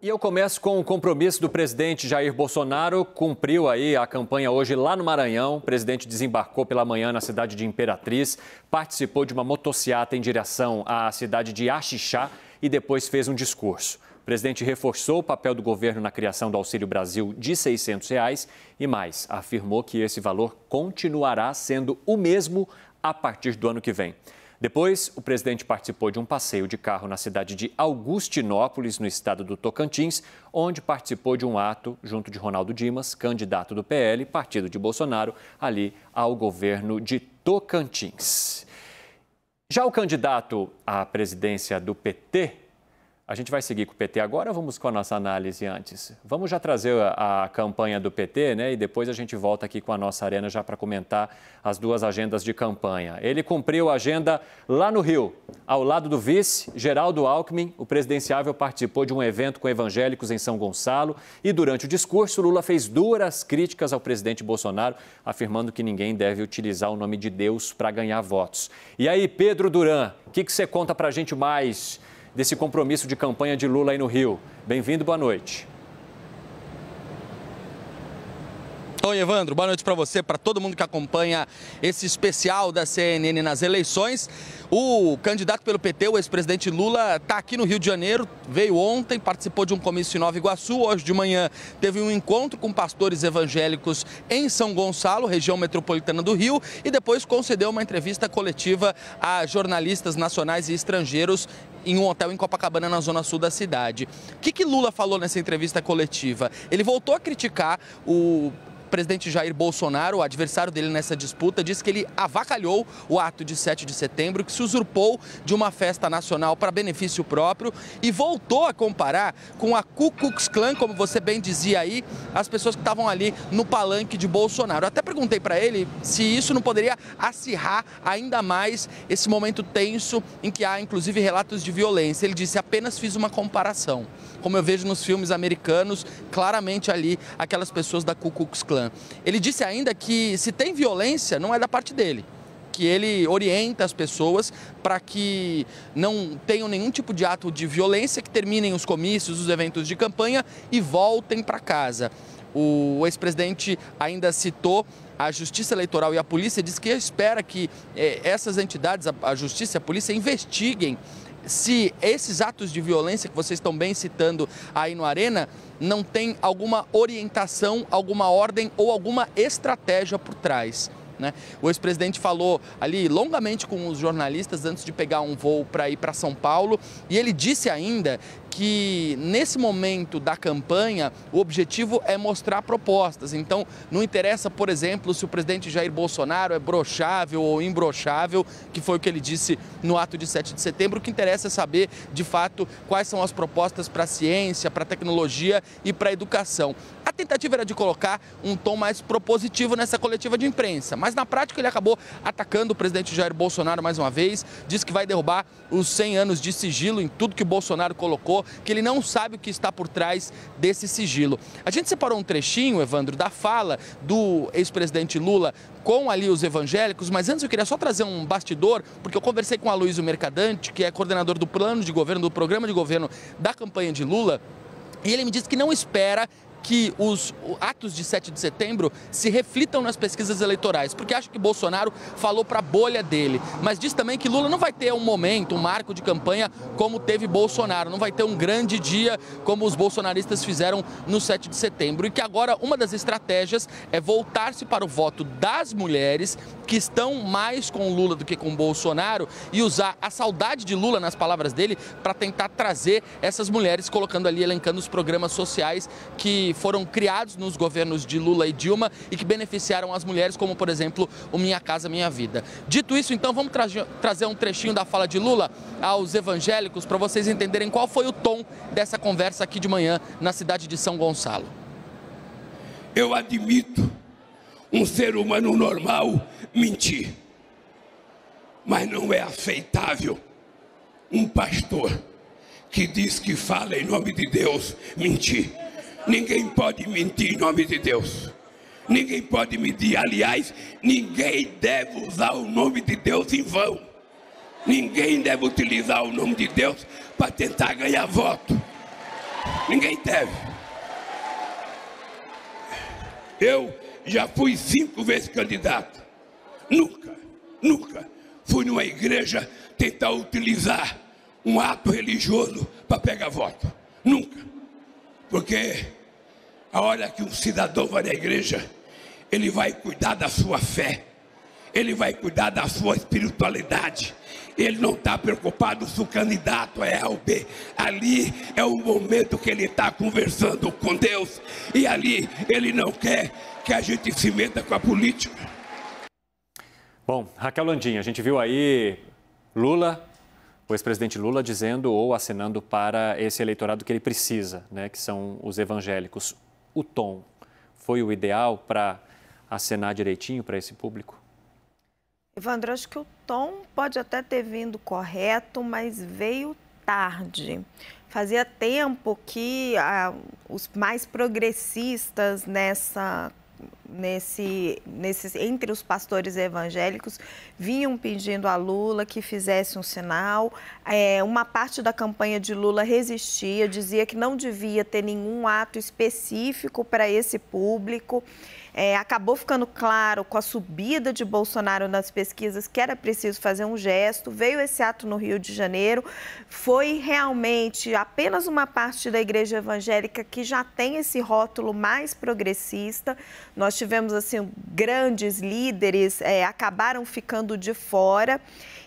E eu começo com o compromisso do presidente Jair Bolsonaro, cumpriu aí a campanha hoje lá no Maranhão. O presidente desembarcou pela manhã na cidade de Imperatriz, participou de uma motociata em direção à cidade de Axixá e depois fez um discurso. O presidente reforçou o papel do governo na criação do Auxílio Brasil de R$ 600 reais e mais, afirmou que esse valor continuará sendo o mesmo a partir do ano que vem. Depois, o presidente participou de um passeio de carro na cidade de Augustinópolis, no estado do Tocantins, onde participou de um ato junto de Ronaldo Dimas, candidato do PL, partido de Bolsonaro, ali ao governo de Tocantins. Já o candidato à presidência do PT, a gente vai seguir com o PT agora ou vamos com a nossa análise antes? Vamos já trazer a, a campanha do PT, né? E depois a gente volta aqui com a nossa arena já para comentar as duas agendas de campanha. Ele cumpriu a agenda lá no Rio, ao lado do vice, Geraldo Alckmin. O presidenciável participou de um evento com evangélicos em São Gonçalo e durante o discurso, Lula fez duras críticas ao presidente Bolsonaro, afirmando que ninguém deve utilizar o nome de Deus para ganhar votos. E aí, Pedro Duran, o que, que você conta para a gente mais? desse compromisso de campanha de Lula aí no Rio. Bem-vindo, boa noite. Oi, Evandro, boa noite para você, para todo mundo que acompanha esse especial da CNN nas eleições. O candidato pelo PT, o ex-presidente Lula, está aqui no Rio de Janeiro, veio ontem, participou de um comício em Nova Iguaçu, hoje de manhã teve um encontro com pastores evangélicos em São Gonçalo, região metropolitana do Rio, e depois concedeu uma entrevista coletiva a jornalistas nacionais e estrangeiros em um hotel em Copacabana, na zona sul da cidade. O que, que Lula falou nessa entrevista coletiva? Ele voltou a criticar o presidente Jair Bolsonaro, o adversário dele nessa disputa, disse que ele avacalhou o ato de 7 de setembro, que se usurpou de uma festa nacional para benefício próprio e voltou a comparar com a Ku Klux Klan, como você bem dizia aí, as pessoas que estavam ali no palanque de Bolsonaro. Eu até perguntei para ele se isso não poderia acirrar ainda mais esse momento tenso em que há inclusive relatos de violência. Ele disse: apenas fiz uma comparação como eu vejo nos filmes americanos, claramente ali aquelas pessoas da Ku Klux Klan. Ele disse ainda que se tem violência, não é da parte dele que ele orienta as pessoas para que não tenham nenhum tipo de ato de violência, que terminem os comícios, os eventos de campanha e voltem para casa. O ex-presidente ainda citou a Justiça Eleitoral e a Polícia, diz que espera que eh, essas entidades, a, a Justiça e a Polícia, investiguem se esses atos de violência que vocês estão bem citando aí no Arena não tem alguma orientação, alguma ordem ou alguma estratégia por trás. Né? O ex-presidente falou ali longamente com os jornalistas antes de pegar um voo para ir para São Paulo e ele disse ainda que nesse momento da campanha o objetivo é mostrar propostas. Então, não interessa, por exemplo, se o presidente Jair Bolsonaro é brochável ou imbrochável, que foi o que ele disse no ato de 7 de setembro. O que interessa é saber, de fato, quais são as propostas para a ciência, para a tecnologia e para a educação tentativa era de colocar um tom mais propositivo nessa coletiva de imprensa, mas na prática ele acabou atacando o presidente Jair Bolsonaro mais uma vez, diz que vai derrubar os 100 anos de sigilo em tudo que o Bolsonaro colocou, que ele não sabe o que está por trás desse sigilo. A gente separou um trechinho, Evandro, da fala do ex-presidente Lula com ali os evangélicos, mas antes eu queria só trazer um bastidor, porque eu conversei com a Luísa Mercadante, que é coordenador do plano de governo, do programa de governo da campanha de Lula, e ele me disse que não espera que os atos de 7 de setembro se reflitam nas pesquisas eleitorais, porque acho que Bolsonaro falou para a bolha dele, mas diz também que Lula não vai ter um momento, um marco de campanha como teve Bolsonaro, não vai ter um grande dia como os bolsonaristas fizeram no 7 de setembro, e que agora uma das estratégias é voltar-se para o voto das mulheres que estão mais com Lula do que com Bolsonaro e usar a saudade de Lula nas palavras dele para tentar trazer essas mulheres colocando ali elencando os programas sociais que foram criados nos governos de Lula e Dilma e que beneficiaram as mulheres, como por exemplo o Minha Casa Minha Vida. Dito isso, então vamos tra trazer um trechinho da fala de Lula aos evangélicos para vocês entenderem qual foi o tom dessa conversa aqui de manhã na cidade de São Gonçalo. Eu admito um ser humano normal mentir, mas não é aceitável um pastor que diz que fala em nome de Deus mentir. Ninguém pode mentir em nome de Deus. Ninguém pode mentir. Aliás, ninguém deve usar o nome de Deus em vão. Ninguém deve utilizar o nome de Deus para tentar ganhar voto. Ninguém deve. Eu já fui cinco vezes candidato. Nunca, nunca fui numa igreja tentar utilizar um ato religioso para pegar voto. Nunca. Porque a hora que um cidadão vai na igreja, ele vai cuidar da sua fé, ele vai cuidar da sua espiritualidade. Ele não está preocupado se o candidato é A ou B. Ali é o momento que ele está conversando com Deus. E ali ele não quer que a gente se meta com a política. Bom, Raquel Landim, a gente viu aí Lula o ex-presidente Lula dizendo ou assinando para esse eleitorado que ele precisa, né, que são os evangélicos. O tom foi o ideal para acenar direitinho para esse público? Evandro, acho que o tom pode até ter vindo correto, mas veio tarde. Fazia tempo que ah, os mais progressistas nessa nesse, nesses, entre os pastores evangélicos vinham pedindo a Lula que fizesse um sinal. É, uma parte da campanha de Lula resistia, dizia que não devia ter nenhum ato específico para esse público. É, acabou ficando claro com a subida de Bolsonaro nas pesquisas que era preciso fazer um gesto. Veio esse ato no Rio de Janeiro. Foi realmente apenas uma parte da igreja evangélica que já tem esse rótulo mais progressista. Nós tivemos assim grandes líderes é, acabaram ficando de fora.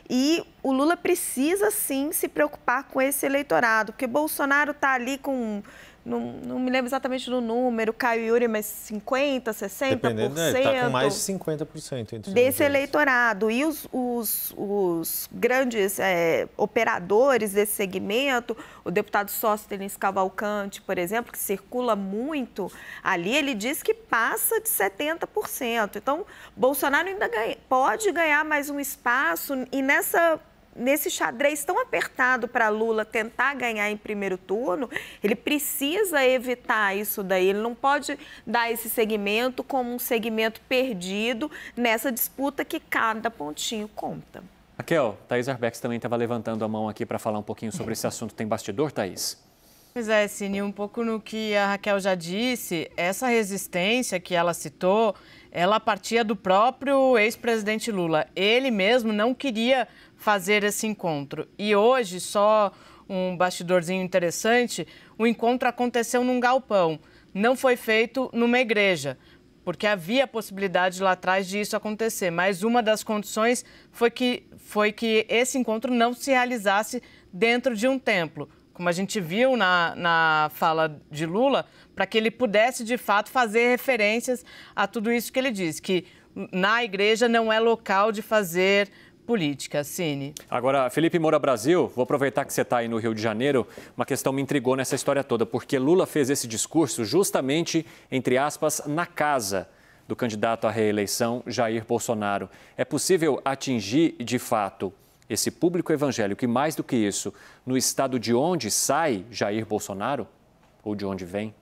E o Lula precisa sim se preocupar com esse eleitorado, porque Bolsonaro está ali com não, não me lembro exatamente do número, Caio e Yuri, mas 50%, 60%. Dependendo, né? Está com mais de 50% entre Desse eleitorado. E os, os, os grandes é, operadores desse segmento, o deputado Sóstenes Cavalcante, por exemplo, que circula muito ali, ele diz que passa de 70%. Então, Bolsonaro ainda ganha, pode ganhar mais um espaço e nessa nesse xadrez tão apertado para Lula tentar ganhar em primeiro turno, ele precisa evitar isso daí. Ele não pode dar esse segmento como um segmento perdido nessa disputa que cada pontinho conta. Raquel, Thaís Arbex também estava levantando a mão aqui para falar um pouquinho sobre esse assunto. Tem bastidor, Thaís? Pois é, Cine, um pouco no que a Raquel já disse, essa resistência que ela citou, ela partia do próprio ex-presidente Lula. Ele mesmo não queria fazer esse encontro. E hoje, só um bastidorzinho interessante, o encontro aconteceu num galpão, não foi feito numa igreja, porque havia a possibilidade lá atrás de isso acontecer, mas uma das condições foi que, foi que esse encontro não se realizasse dentro de um templo. Como a gente viu na, na fala de Lula, para que ele pudesse de fato fazer referências a tudo isso que ele diz, que na igreja não é local de fazer política. Cine. Agora, Felipe Moura Brasil, vou aproveitar que você está aí no Rio de Janeiro. Uma questão me intrigou nessa história toda, porque Lula fez esse discurso justamente, entre aspas, na casa do candidato à reeleição Jair Bolsonaro. É possível atingir, de fato, esse público evangélico e, mais do que isso, no estado de onde sai Jair Bolsonaro? Ou de onde vem?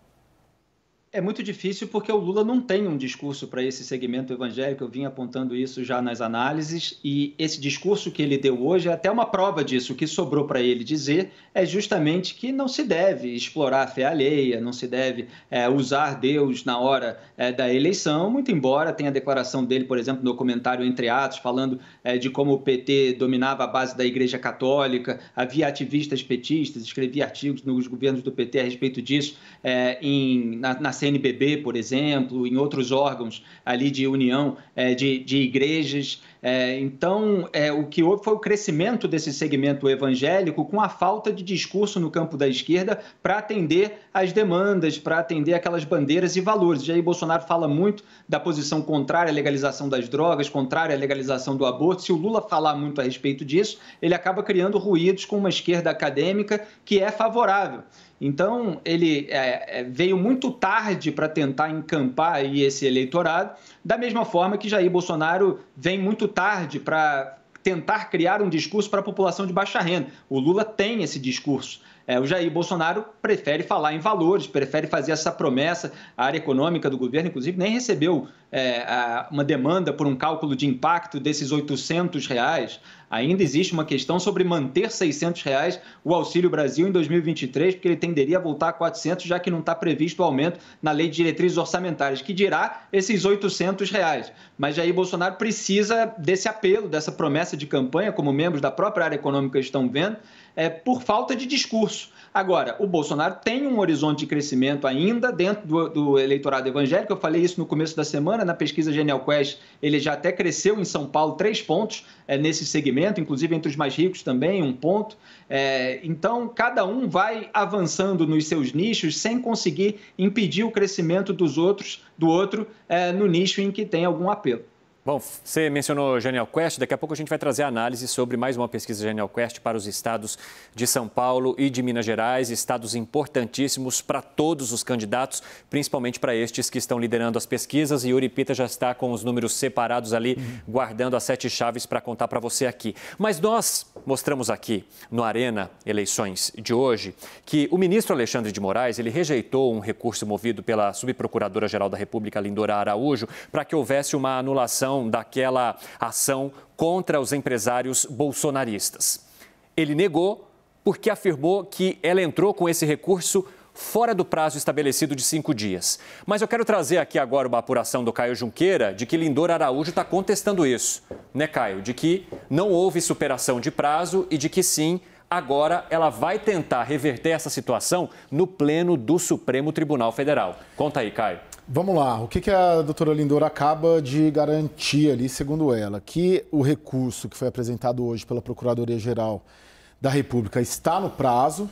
é muito difícil porque o Lula não tem um discurso para esse segmento evangélico. Eu vim apontando isso já nas análises e esse discurso que ele deu hoje é até uma prova disso. O que sobrou para ele dizer é justamente que não se deve explorar a fé alheia, não se deve é, usar Deus na hora é, da eleição. Muito embora tenha a declaração dele, por exemplo, no comentário entre atos falando é, de como o PT dominava a base da Igreja Católica, havia ativistas petistas, escrevia artigos nos governos do PT a respeito disso é, em, na, na CNBB, por exemplo, em outros órgãos ali de união eh, de, de igrejas. É, então, é, o que houve foi o crescimento desse segmento evangélico com a falta de discurso no campo da esquerda para atender às demandas, para atender aquelas bandeiras e valores. E aí, Bolsonaro fala muito da posição contrária à legalização das drogas, contrária à legalização do aborto. Se o Lula falar muito a respeito disso, ele acaba criando ruídos com uma esquerda acadêmica que é favorável. Então, ele é, é veio muito tarde para tentar encampar esse eleitorado da mesma forma que Jair Bolsonaro vem muito tarde para tentar criar um discurso para a população de baixa renda. O Lula tem esse discurso. É, o Jair Bolsonaro prefere falar em valores, prefere fazer essa promessa. A área econômica do governo, inclusive, nem recebeu é, a, uma demanda por um cálculo de impacto desses 800 reais. Ainda existe uma questão sobre manter R$ 600 reais o Auxílio Brasil em 2023, porque ele tenderia a voltar a 400, já que não está previsto o aumento na lei de diretrizes orçamentárias, que dirá esses R$ 800 reais. Mas aí, Bolsonaro precisa desse apelo, dessa promessa de campanha, como membros da própria área econômica estão vendo, é, por falta de discurso. Agora, o Bolsonaro tem um horizonte de crescimento ainda dentro do, do eleitorado evangélico. Eu falei isso no começo da semana, na pesquisa Genial Quest, ele já até cresceu em São Paulo três pontos é, nesse segmento, inclusive entre os mais ricos também, um ponto. É, então, cada um vai avançando nos seus nichos sem conseguir impedir o crescimento dos outros, do outro, é, no nicho em que tem algum apelo. Bom, você mencionou Genial Quest, daqui a pouco a gente vai trazer a análise sobre mais uma pesquisa Genial Quest para os estados de São Paulo e de Minas Gerais, estados importantíssimos para todos os candidatos, principalmente para estes que estão liderando as pesquisas. E Yuri Pita já está com os números separados ali, uhum. guardando as sete chaves para contar para você aqui. Mas nós mostramos aqui no Arena Eleições de hoje que o ministro Alexandre de Moraes, ele rejeitou um recurso movido pela subprocuradora-geral da República, Lindora Araújo, para que houvesse uma anulação daquela ação contra os empresários bolsonaristas. Ele negou porque afirmou que ela entrou com esse recurso fora do prazo estabelecido de cinco dias. Mas eu quero trazer aqui agora uma apuração do Caio Junqueira de que Lindor Araújo está contestando isso, né, Caio? De que não houve superação de prazo e de que sim, agora ela vai tentar reverter essa situação no pleno do Supremo Tribunal Federal. Conta aí, Caio. Vamos lá, o que, a doutora Lindora acaba de garantir ali, segundo ela? Que o recurso que foi apresentado hoje pela Procuradoria-Geral da República está no prazo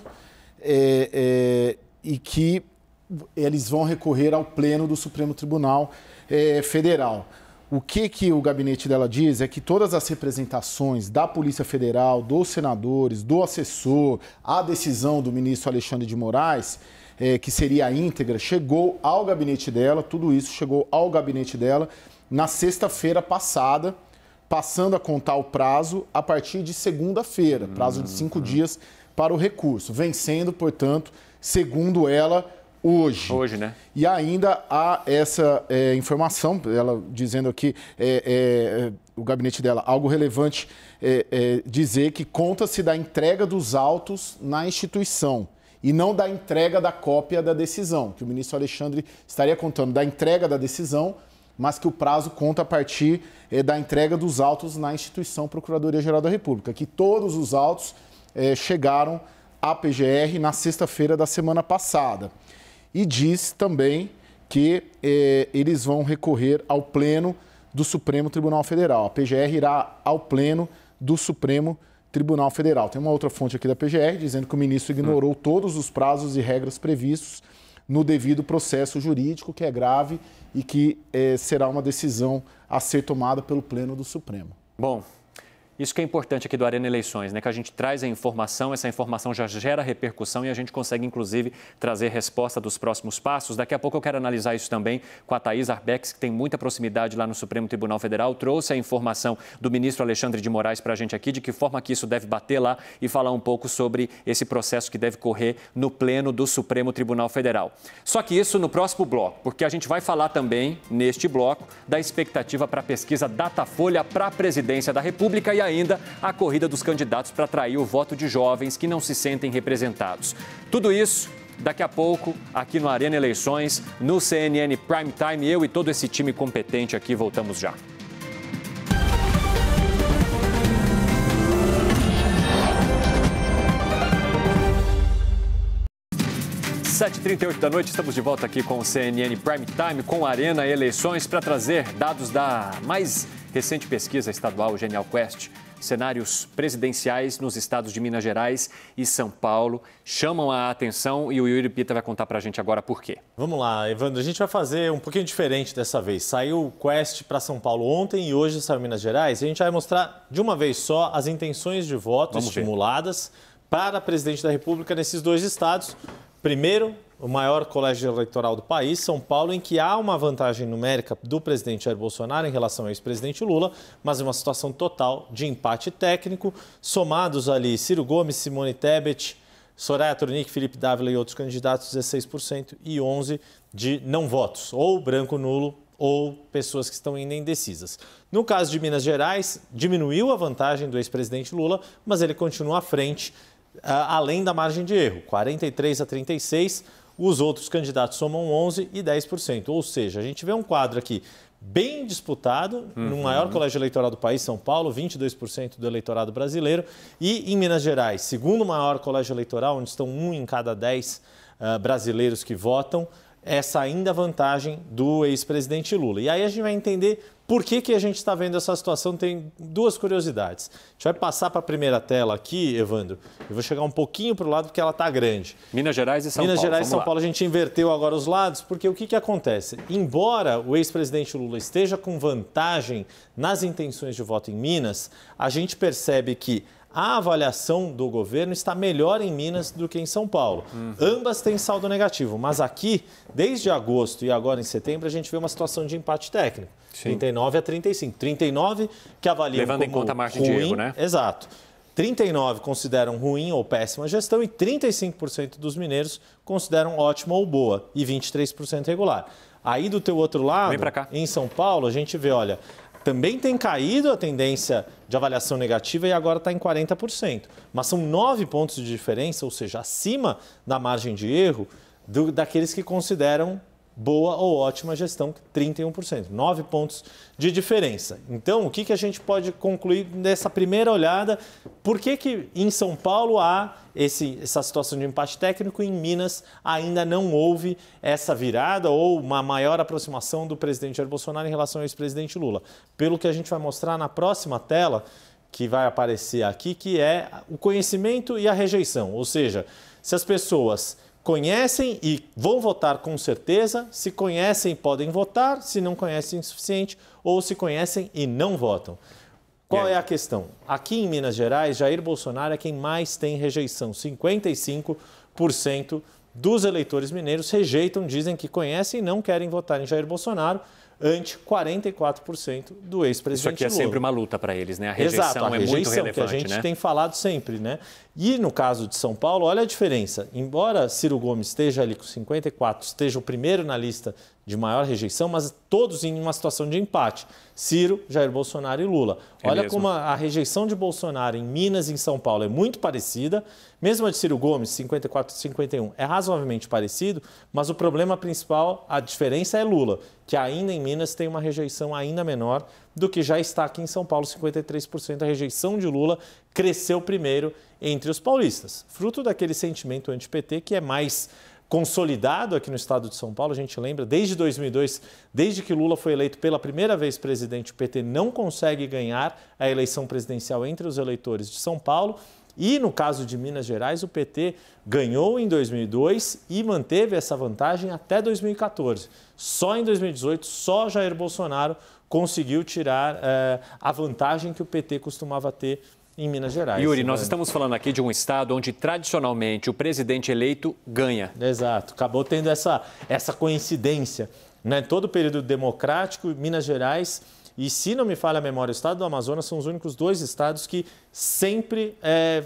é, é, e que eles vão recorrer ao Pleno do Supremo Tribunal é, Federal. O que, que o gabinete dela diz é que todas as representações da Polícia Federal, dos senadores, do assessor, a decisão do ministro Alexandre de Moraes é, que seria a íntegra, chegou ao gabinete dela, tudo isso chegou ao gabinete dela na sexta-feira passada, passando a contar o prazo a partir de segunda-feira, prazo de cinco uhum. dias para o recurso, vencendo, portanto, segundo ela, hoje. Hoje, né? E ainda há essa é, informação, ela dizendo aqui, é, é, é o gabinete dela, algo relevante é, é, dizer que conta-se da entrega dos autos na instituição e não da entrega da cópia da decisão, que o ministro Alexandre estaria contando da entrega da decisão, mas que o prazo conta a partir eh, da entrega dos autos na instituição Procuradoria-Geral da República, que todos os autos eh, chegaram à PGR na sexta-feira da semana passada. E diz também que eh, eles vão recorrer ao Pleno do Supremo Tribunal Federal. A PGR irá ao Pleno do Supremo Tribunal Tribunal Federal. Tem uma outra fonte aqui da PGR dizendo que o ministro ignorou todos os prazos e regras previstos no devido processo jurídico, que é grave e que é, será uma decisão a ser tomada pelo Pleno do Supremo. Bom, isso que é importante aqui do Arena Eleições, né? Que a gente traz a informação, essa informação já gera repercussão e a gente consegue, inclusive, trazer resposta dos próximos passos. Daqui a pouco eu quero analisar isso também com a Thaís Arbex, que tem muita proximidade lá no Supremo Tribunal Federal. Trouxe a informação do ministro Alexandre de Moraes para a gente aqui, de que forma que isso deve bater lá e falar um pouco sobre esse processo que deve correr no pleno do Supremo Tribunal Federal. Só que isso no próximo bloco, porque a gente vai falar também, neste bloco, da expectativa para a pesquisa Datafolha para a presidência da República e ainda a corrida dos candidatos para atrair o voto de jovens que não se sentem representados. Tudo isso daqui a pouco, aqui no Arena Eleições, no CNN Prime Time. Eu e todo esse time competente aqui voltamos já. sete trinta da noite, estamos de volta aqui com o CNN Prime Time, com Arena Eleições, para trazer dados da mais Recente pesquisa estadual Genial Quest, cenários presidenciais nos estados de Minas Gerais e São Paulo chamam a atenção e o Yuri Pita vai contar para a gente agora por quê. Vamos lá, Evandro, a gente vai fazer um pouquinho diferente dessa vez. Saiu o Quest para São Paulo ontem e hoje saiu Minas Gerais. A gente vai mostrar de uma vez só as intenções de voto Vamos estimuladas ver. para presidente da República nesses dois estados. Primeiro, o maior colégio eleitoral do país, São Paulo, em que há uma vantagem numérica do presidente Jair Bolsonaro em relação ao ex-presidente Lula, mas uma situação total de empate técnico, somados ali Ciro Gomes, Simone Tebet, Soraya Tronic, Felipe Dávila e outros candidatos, 16% e 11% de não votos, ou branco nulo ou pessoas que estão ainda indecisas. No caso de Minas Gerais, diminuiu a vantagem do ex-presidente Lula, mas ele continua à frente, ah, além da margem de erro, 43 a 36 os outros candidatos somam 11% e 10%. Ou seja, a gente vê um quadro aqui bem disputado, uhum. no maior colégio eleitoral do país, São Paulo, 22% do eleitorado brasileiro, e em Minas Gerais, segundo maior colégio eleitoral, onde estão um em cada 10 uh, ah, brasileiros que votam, essa ainda vantagem do ex-presidente Lula. E aí a gente vai entender por que, que a gente está vendo essa situação? Tem duas curiosidades. A gente vai passar para a primeira tela aqui, Evandro. Eu vou chegar um pouquinho para o lado porque ela está grande. Minas Gerais e São Minas Paulo. Minas Gerais e São lá. Paulo, a gente inverteu agora os lados, porque o que, que acontece? Embora o ex-presidente Lula esteja com vantagem nas intenções de voto em Minas, a gente percebe que a avaliação do governo está melhor em Minas do que em São Paulo. Uhum. Ambas têm saldo negativo, mas aqui, desde agosto e agora em setembro, a gente vê uma situação de empate técnico. Sim. 39 a 35. 39 que avaliam Levando como em conta a margem ruim, de erro, né? Exato. 39 consideram ruim ou péssima gestão e 35% dos mineiros consideram ótima ou boa e 23% regular. Aí do teu outro lado, em São Paulo, a gente vê, olha, também tem caído a tendência de avaliação negativa e agora está em 40%. Mas são nove pontos de diferença, ou seja, acima da margem de erro do, daqueles que consideram boa ou ótima gestão, 31%, 9 pontos de diferença. Então, o que, que a gente pode concluir nessa primeira olhada? Por que, que em São Paulo há esse, essa situação de empate técnico e em Minas ainda não houve essa virada ou uma maior aproximação do presidente Jair Bolsonaro em relação ao ex-presidente Lula? Pelo que a gente vai mostrar na próxima tela, que vai aparecer aqui, que é o conhecimento e a rejeição. Ou seja, se as pessoas conhecem e vão votar com certeza, se conhecem podem votar, se não conhecem o é suficiente ou se conhecem e não votam. Qual é a questão? Aqui em Minas Gerais, Jair Bolsonaro é quem mais tem rejeição. 55% dos eleitores mineiros rejeitam, dizem que conhecem e não querem votar em Jair Bolsonaro ante 44% do ex-presidente Isso aqui é Lula. sempre uma luta para eles, né? A rejeição Exato, a é muito relevante, que a gente né? tem falado sempre, né? E no caso de São Paulo, olha a diferença. Embora Ciro Gomes esteja ali com 54, esteja o primeiro na lista de maior rejeição, mas todos em uma situação de empate. Ciro, Jair Bolsonaro e Lula. É Olha como a, a, rejeição de Bolsonaro em Minas e em São Paulo é muito parecida, mesmo a de Ciro Gomes, 54 51, é razoavelmente parecido, mas o problema principal, a diferença é Lula, que ainda em Minas tem uma rejeição ainda menor do que já está aqui em São Paulo, 53%. A rejeição de Lula cresceu primeiro entre os paulistas, fruto daquele sentimento anti-PT que é mais consolidado aqui no estado de São Paulo. A gente lembra, desde 2002, desde que Lula foi eleito pela primeira vez presidente, o PT não consegue ganhar a eleição presidencial entre os eleitores de São Paulo. E no caso de Minas Gerais, o PT ganhou em 2002 e manteve essa vantagem até 2014. Só em 2018, só Jair Bolsonaro conseguiu tirar eh, a vantagem que o PT costumava ter em Minas Gerais. Yuri, nós né? estamos falando aqui de um estado onde tradicionalmente o presidente eleito ganha. Exato, acabou tendo essa, essa coincidência. Né? Todo o período democrático, Minas Gerais, e se não me falha a memória, o estado do Amazonas são os únicos dois estados que sempre. É,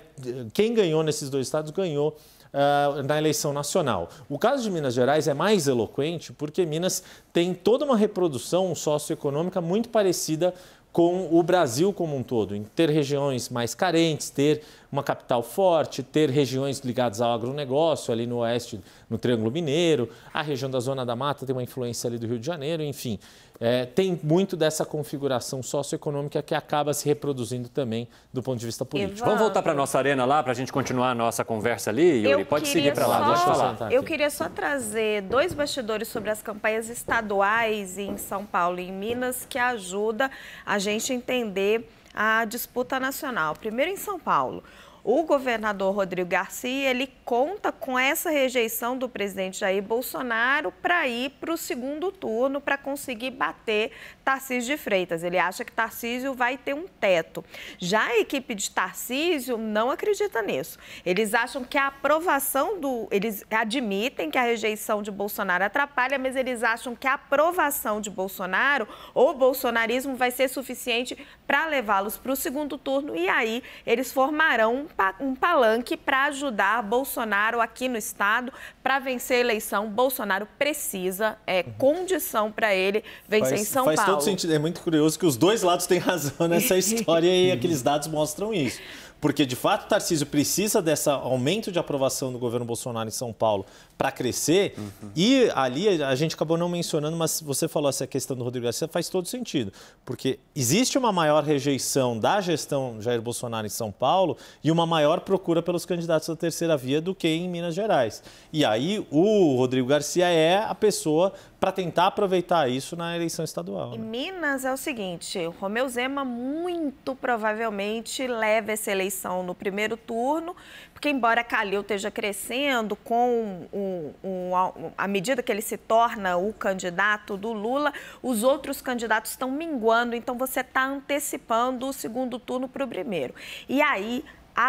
quem ganhou nesses dois estados ganhou Uh, na eleição nacional. O caso de Minas Gerais é mais eloquente porque Minas tem toda uma reprodução socioeconômica muito parecida com o Brasil como um todo, em ter regiões mais carentes, ter uma capital forte, ter regiões ligadas ao agronegócio, ali no oeste, no Triângulo Mineiro, a região da Zona da Mata tem uma influência ali do Rio de Janeiro, enfim é, tem muito dessa configuração socioeconômica que acaba se reproduzindo também do ponto de vista político. Vamos voltar para a nossa arena lá, para a gente continuar a nossa conversa ali, Yuri? Pode seguir para lá, deixa eu falar. Eu queria só trazer dois bastidores sobre as campanhas estaduais em São Paulo e em Minas que ajuda a gente a entender a disputa nacional. Primeiro em São Paulo. O governador Rodrigo Garcia, ele conta com essa rejeição do presidente Jair Bolsonaro para ir para o segundo turno para conseguir bater Tarcísio de Freitas. Ele acha que Tarcísio vai ter um teto. Já a equipe de Tarcísio não acredita nisso. Eles acham que a aprovação do. Eles admitem que a rejeição de Bolsonaro atrapalha, mas eles acham que a aprovação de Bolsonaro ou bolsonarismo vai ser suficiente para levá-los para o segundo turno e aí eles formarão um palanque para ajudar Bolsonaro aqui no estado para vencer a eleição. Bolsonaro precisa, é uhum. condição para ele vencer faz, em São faz Paulo. Faz todo sentido. É muito curioso que os dois lados têm razão nessa (laughs) história e aqueles dados mostram isso. Porque, de fato, Tarcísio precisa desse aumento de aprovação do governo Bolsonaro em São Paulo para crescer. Uhum. E ali a gente acabou não mencionando, mas você falou essa questão do Rodrigo Garcia, faz todo sentido. Porque existe uma maior rejeição da gestão Jair Bolsonaro em São Paulo e uma maior procura pelos candidatos da terceira via do que em Minas Gerais. E aí o Rodrigo Garcia é a pessoa para tentar aproveitar isso na eleição estadual. Em né? Minas é o seguinte, o Romeu Zema muito provavelmente leva essa eleição no primeiro turno, porque embora Calil esteja crescendo com a medida que ele se torna o candidato do Lula, os outros candidatos estão minguando, então você está antecipando o segundo turno para o primeiro. E aí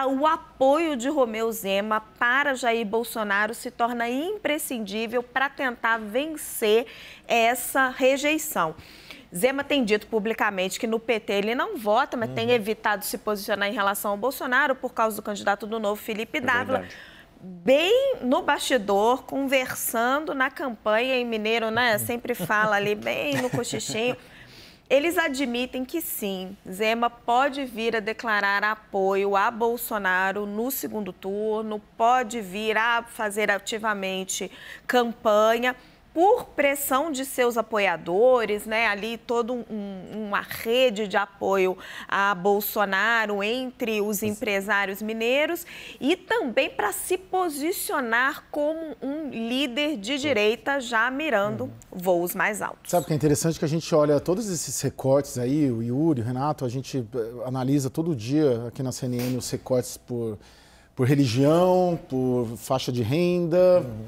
o apoio de Romeu Zema para Jair Bolsonaro se torna imprescindível para tentar vencer essa rejeição. Zema tem dito publicamente que no PT ele não vota, mas uhum. tem evitado se posicionar em relação ao Bolsonaro por causa do candidato do novo, Felipe é Dávila. É bem no bastidor, conversando na campanha em Mineiro, né? Uhum. Sempre fala ali bem no cochichinho. (laughs) Eles admitem que sim, Zema pode vir a declarar apoio a Bolsonaro no segundo turno, pode vir a fazer ativamente campanha, por pressão de seus apoiadores, né? Ali toda um, uma rede de apoio a Bolsonaro entre os empresários mineiros e também para se posicionar como um líder de direita, já mirando uhum. voos mais altos. Sabe o que é interessante que a gente olha todos esses recortes aí, o Yuri, o Renato, a gente eh, analisa todo dia aqui na CNN os recortes por, por religião, por faixa de renda, uhum.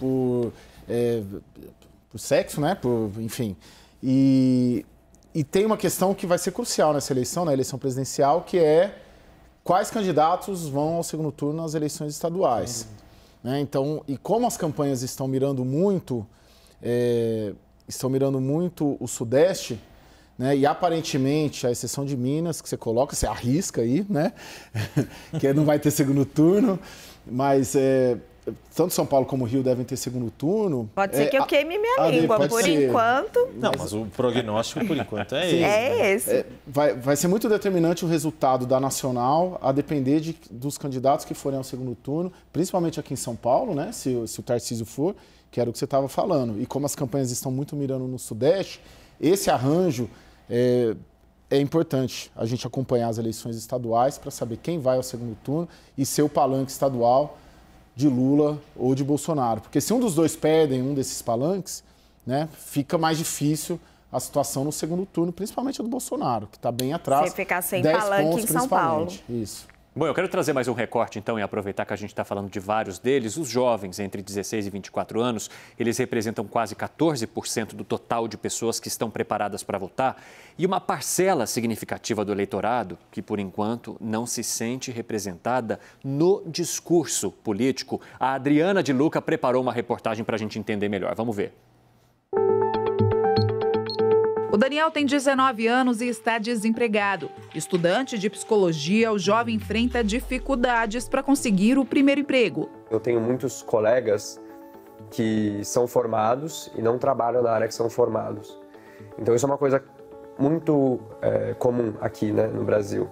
por é, por sexo, né? Por, enfim. E, e tem uma questão que vai ser crucial nessa eleição, na eleição presidencial, que é quais candidatos vão ao segundo turno nas eleições estaduais. Uhum. Né? Então, e como as campanhas estão mirando muito, é, estão mirando muito o Sudeste, né? e aparentemente, à exceção de Minas, que você coloca, você arrisca aí, né? (laughs) que não vai ter segundo turno, mas é, tanto São Paulo como Rio devem ter segundo turno. Pode ser é, que eu queime minha a, língua, por ser. enquanto. Não, mas o prognóstico por enquanto é (laughs) Sim, esse. Né? É esse. É, vai, vai ser muito determinante o resultado da nacional, a depender de, dos candidatos que forem ao segundo turno, principalmente aqui em São Paulo, né? Se, se o Tarcísio for, que era o que você estava falando. E como as campanhas estão muito mirando no Sudeste, esse arranjo. É, é importante a gente acompanhar as eleições estaduais para saber quem vai ao segundo turno e ser o palanque estadual de Lula ou de Bolsonaro. Porque se um dos dois perdem um desses palanques, né, fica mais difícil a situação no segundo turno, principalmente a do Bolsonaro, que está bem atrás. Você ficar sem palanque em São Paulo. Isso. Bom, eu quero trazer mais um recorte, então, e aproveitar que a gente está falando de vários deles. Os jovens entre 16 e 24 anos, eles representam quase 14% do total de pessoas que estão preparadas para votar e uma parcela significativa do eleitorado que, por enquanto, não se sente representada no discurso político. A Adriana de Luca preparou uma reportagem para a gente entender melhor. Vamos ver. O Daniel tem 19 anos e está desempregado. Estudante de psicologia, o jovem enfrenta dificuldades para conseguir o primeiro emprego. Eu tenho muitos colegas que são formados e não trabalham na área que são formados. Então isso é uma coisa muito é, comum aqui né, no Brasil.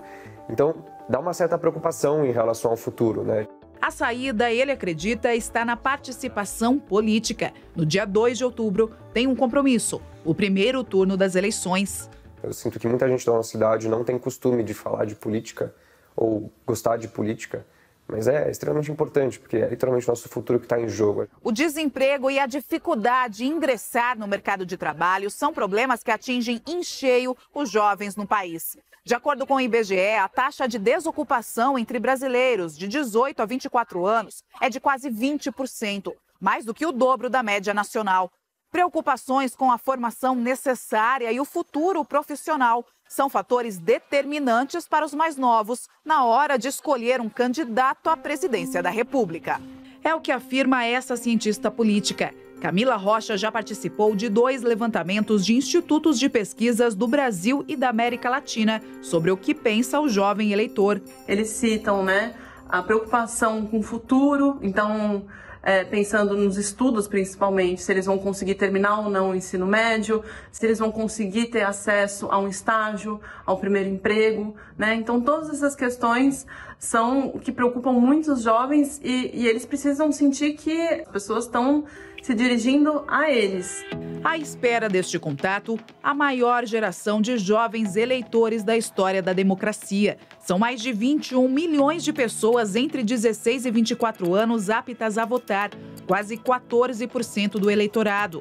Então dá uma certa preocupação em relação ao futuro, né? A saída, ele acredita, está na participação política. No dia 2 de outubro, tem um compromisso: o primeiro turno das eleições. Eu sinto que muita gente da nossa cidade não tem costume de falar de política ou gostar de política. Mas é extremamente importante, porque é literalmente o nosso futuro que está em jogo. O desemprego e a dificuldade de ingressar no mercado de trabalho são problemas que atingem em cheio os jovens no país. De acordo com o IBGE, a taxa de desocupação entre brasileiros de 18 a 24 anos é de quase 20%, mais do que o dobro da média nacional. Preocupações com a formação necessária e o futuro profissional são fatores determinantes para os mais novos na hora de escolher um candidato à presidência da República. É o que afirma essa cientista política. Camila Rocha já participou de dois levantamentos de institutos de pesquisas do Brasil e da América Latina sobre o que pensa o jovem eleitor. Eles citam, né, a preocupação com o futuro, então é, pensando nos estudos principalmente, se eles vão conseguir terminar ou não o ensino médio, se eles vão conseguir ter acesso a um estágio, ao primeiro emprego, né? Então todas essas questões são que preocupam muitos jovens e, e eles precisam sentir que as pessoas estão se dirigindo a eles. À espera deste contato, a maior geração de jovens eleitores da história da democracia. São mais de 21 milhões de pessoas entre 16 e 24 anos aptas a votar, quase 14% do eleitorado.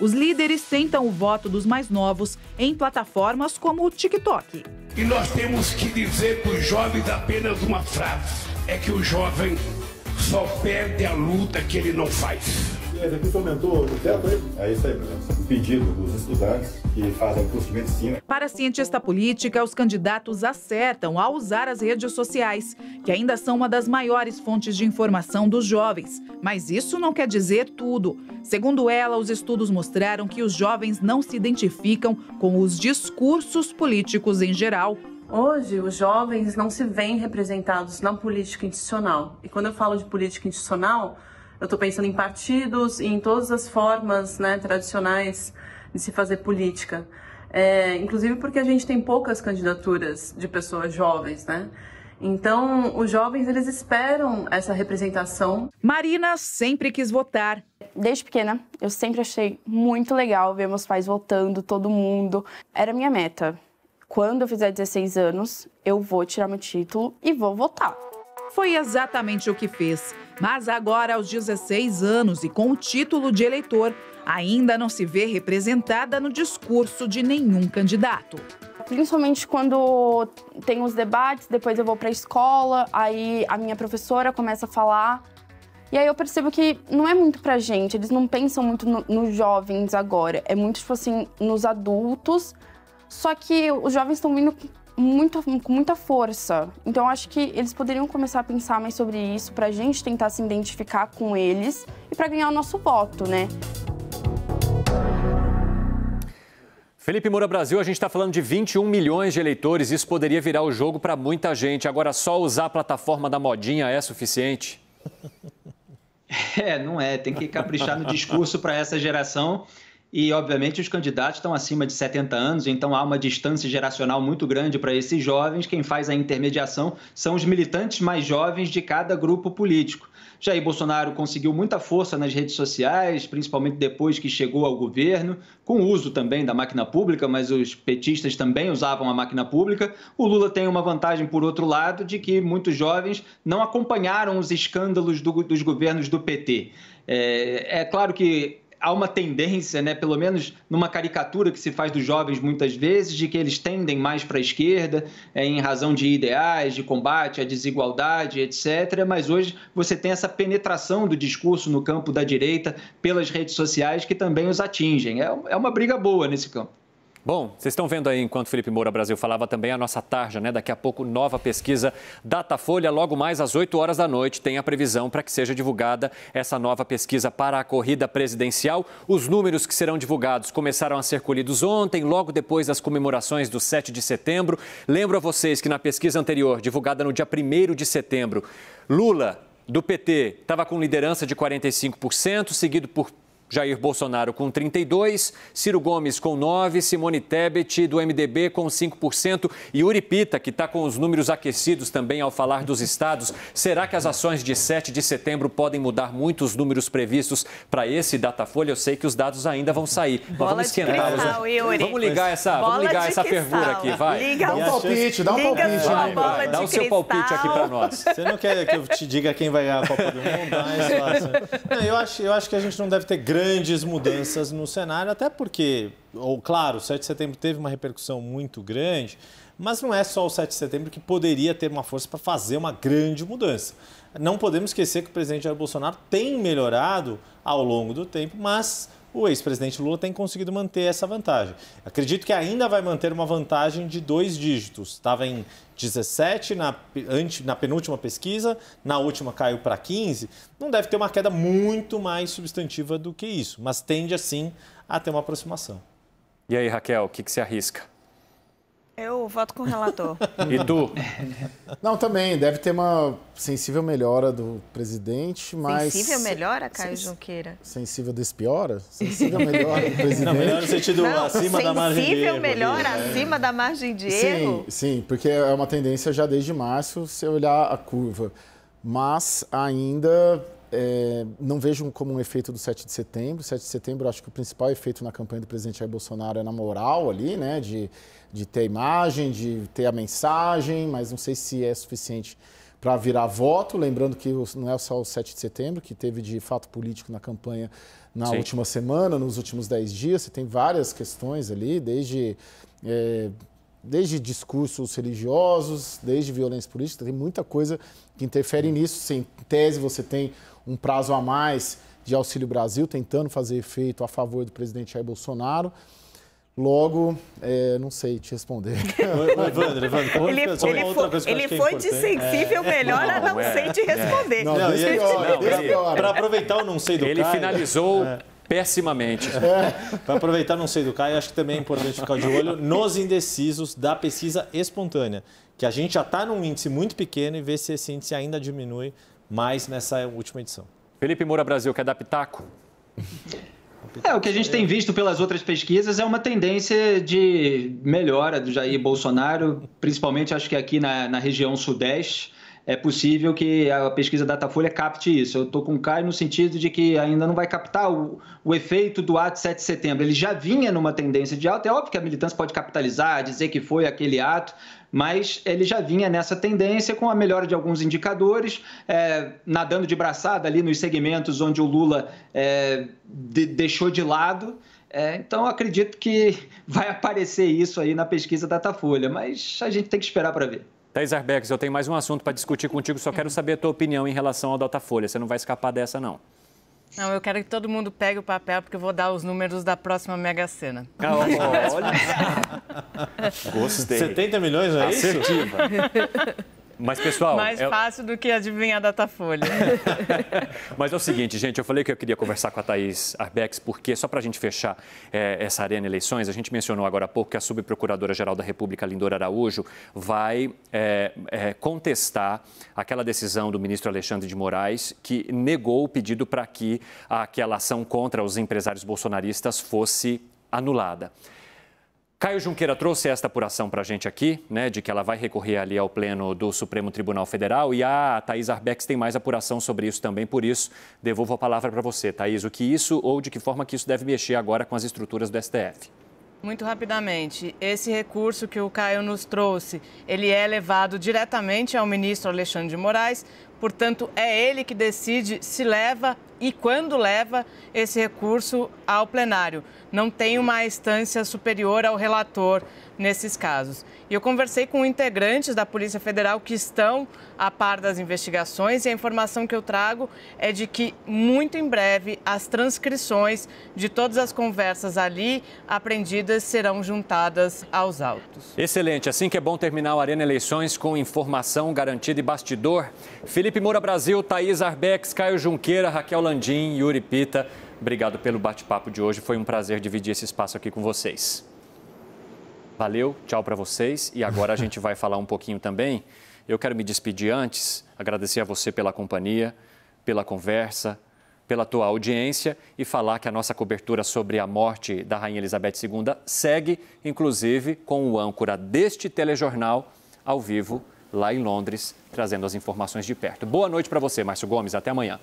Os líderes tentam o voto dos mais novos em plataformas como o TikTok. E nós temos que dizer para os jovens apenas uma frase: é que o jovem só perde a luta que ele não faz. Esse aqui o teto aí? É, é isso aí, professor. O pedido dos estudantes que fazem curso de medicina. Para a cientista política, os candidatos acertam ao usar as redes sociais, que ainda são uma das maiores fontes de informação dos jovens. Mas isso não quer dizer tudo. Segundo ela, os estudos mostraram que os jovens não se identificam com os discursos políticos em geral, Hoje, os jovens não se veem representados na política institucional. E quando eu falo de política institucional, eu estou pensando em partidos e em todas as formas né, tradicionais de se fazer política. É, inclusive porque a gente tem poucas candidaturas de pessoas jovens, né? Então, os jovens, eles esperam essa representação. Marina sempre quis votar. Desde pequena, eu sempre achei muito legal ver meus pais votando, todo mundo. Era minha meta. Quando eu fizer 16 anos, eu vou tirar meu título e vou votar foi exatamente o que fez. Mas agora, aos 16 anos e com o título de eleitor, ainda não se vê representada no discurso de nenhum candidato. Principalmente quando tem os debates, depois eu vou para a escola, aí a minha professora começa a falar. E aí eu percebo que não é muito pra gente, eles não pensam muito no, nos jovens agora, é muito, tipo assim, nos adultos. Só que os jovens estão vindo muito, com muita força. Então acho que eles poderiam começar a pensar mais sobre isso para a gente tentar se identificar com eles e para ganhar o nosso voto, né? Felipe Moura Brasil, a gente está falando de 21 milhões de eleitores. Isso poderia virar o jogo para muita gente. Agora, só usar a plataforma da modinha é suficiente? (laughs) É, não é. Tem que caprichar no discurso para essa geração e, obviamente, os candidatos estão acima de 70 anos, então há uma distância geracional muito grande para esses jovens. Quem faz a intermediação são os militantes mais jovens de cada grupo político. Jair Bolsonaro conseguiu muita força nas redes sociais, principalmente depois que chegou ao governo, com o uso também da máquina pública, mas os petistas também usavam a máquina pública. O Lula tem uma vantagem, por outro lado, de que muitos jovens não acompanharam os escândalos do, dos governos do PT. É, é claro que há uma tendência, né, pelo menos numa caricatura que se faz dos jovens muitas vezes, de que eles tendem mais para a esquerda é, em razão de ideais, de combate à desigualdade, etc. Mas hoje você tem essa penetração do discurso no campo da direita pelas redes sociais que também os atingem. É, é uma briga boa nesse campo. Bom, vocês estão vendo aí, enquanto Felipe Moura Brasil falava também, a nossa tarja, né? Daqui a pouco, nova pesquisa Datafolha, logo mais às 8 horas da noite, tem a previsão para que seja divulgada essa nova pesquisa para a corrida presidencial. Os números que serão divulgados começaram a ser colhidos ontem, logo depois das comemorações do 7 de setembro. Lembro a vocês que na pesquisa anterior, divulgada no dia 1 de setembro, Lula do PT estava com liderança de 45%, seguido por Jair Bolsonaro com 32, Ciro Gomes com 9, Simone Tebet do MDB com 5% e Uri Pita, que está com os números aquecidos também ao falar dos estados. Será que as ações de 7 de setembro podem mudar muito os números previstos para esse Datafolha? Eu sei que os dados ainda vão sair, mas Bola vamos esquentá-los. Vamos ligar essa, vamos ligar essa fervura aqui, vai. Liga dá um palpite, dá um palpite. Dá o seu cristal. palpite aqui para nós. Você não quer que eu te diga quem vai ganhar a Copa do Mundo? não, eu, acho, eu acho que a gente não deve ter grande grandes mudanças no cenário, até porque, ou, claro, o 7 de setembro teve uma repercussão muito grande, mas não é só o 7 de setembro que poderia ter uma força para fazer uma grande mudança. Não podemos esquecer que o presidente Jair Bolsonaro tem melhorado ao longo do tempo, mas o ex-presidente Lula tem conseguido manter essa vantagem. Acredito que ainda vai manter uma vantagem de dois dígitos. Estava em 17 na, na penúltima pesquisa, na última caiu para 15. Não deve ter uma queda muito mais substantiva do que isso, mas tende assim a ter uma aproximação. E aí, Raquel, o que, que se arrisca? Eu voto com o relator. (laughs) e tu? Não, também. Deve ter uma sensível melhora do presidente, mas. Sensível melhora, Caio Sens... Junqueira? Sensível despiora? Sensível melhora do presidente. Não, melhor no sentido Não, acima da margem de erro. Sensível melhora é. acima da margem de sim, erro? Sim, porque é uma tendência já desde março, se olhar a curva. Mas ainda é, não vejo como um efeito do 7 de setembro. 7 de setembro, acho que o principal efeito na campanha do presidente Jair Bolsonaro é na moral ali, né? De de ter a imagem, de ter a mensagem, mas não sei se é suficiente para virar voto. Lembrando que não é só o 7 de setembro, que teve de fato político na campanha na Sim. última semana, nos últimos 10 dias. Você tem várias questões ali, desde. É, desde discursos religiosos, desde violência política, tem muita coisa que interfere nisso. Sem tese, você tem um prazo a mais de Auxílio Brasil tentando fazer efeito a favor do presidente Jair Bolsonaro. Logo, é, não sei te responder. (laughs) Evandro, Evandro, ele, ele, foi, ele foi de sensível é, melhor a não, é. sei te responder. Não, não, é Para é aproveitar o não sei do Ele Caio, finalizou pessimamente. (laughs) Para aproveitar o não sei do Caio, acho que também é importante ficar de olho nos indecisos da pesquisa espontânea, que a gente já está num índice muito pequeno e ver se esse índice ainda diminui mais nessa última edição. Felipe Moura Brasil, quer dar pitaco? (laughs) É, o que a gente tem visto pelas outras pesquisas é uma tendência de melhora do Jair Bolsonaro, principalmente acho que aqui na, na região sudeste. É possível que a pesquisa Datafolha capte isso. Eu estou com o Caio no sentido de que ainda não vai captar o, o efeito do ato 7 de setembro. Ele já vinha numa tendência de alta. É óbvio que a militância pode capitalizar, dizer que foi aquele ato, mas ele já vinha nessa tendência com a melhora de alguns indicadores, é, nadando de braçada ali nos segmentos onde o Lula é, de, deixou de lado. É, então, acredito que (laughs) vai aparecer isso aí na pesquisa Datafolha, mas a gente tem que esperar para ver. Thais Arbex, eu tenho mais um assunto para discutir contigo, só quero saber a tua opinião em relação ao Datafolha. Você não vai escapar dessa, não. Não, eu quero que todo mundo pegue o papel, porque eu vou dar os números da próxima Mega Sena. (laughs) Olha! Gostei. 70 milhões, é Assertiva. isso? (laughs) Mas, pessoal. Mais é... fácil do que adivinhar a Datafolha. (laughs) Mas é o seguinte, gente, eu falei que eu queria conversar com a Thaís Arbex, porque só para a gente fechar é, essa arena eleições, a gente mencionou agora há pouco que a subprocuradora-geral da República, Lindora Araújo, vai é, é contestar aquela decisão do ministro Alexandre de Moraes, que negou o pedido para que aquela ação contra os empresários bolsonaristas fosse anulada. Caio Junqueira trouxe esta apuração para a gente aqui, né, de que ela vai recorrer ali ao Pleno do Supremo Tribunal Federal e a Thaís Arbex tem mais apuração sobre isso também, por isso devolvo a palavra para você, Thaís. O que isso ou de que forma que isso deve mexer agora com as estruturas do STF? Muito rapidamente, esse recurso que o Caio nos trouxe, ele é levado diretamente ao ministro Alexandre de Moraes. Portanto, é ele que decide se leva e quando leva esse recurso ao plenário. Não tem uma instância superior ao relator nesses casos. E eu conversei com integrantes da Polícia Federal que estão a par das investigações e a informação que eu trago é de que muito em breve as transcrições de todas as conversas ali apreendidas serão juntadas aos autos. Excelente. Assim que é bom terminar o Arena Eleições com informação garantida e bastidor. Felipe Moura Brasil, Thaís Arbex, Caio Junqueira, Raquel Landim, Yuri Pita. Obrigado pelo bate-papo de hoje. Foi um prazer dividir esse espaço aqui com vocês. Valeu, tchau para vocês. E agora a gente vai falar um pouquinho também. Eu quero me despedir antes, agradecer a você pela companhia, pela conversa, pela tua audiência e falar que a nossa cobertura sobre a morte da Rainha Elizabeth II segue, inclusive, com o âncora deste telejornal ao vivo lá em Londres, trazendo as informações de perto. Boa noite para você, Márcio Gomes. Até amanhã.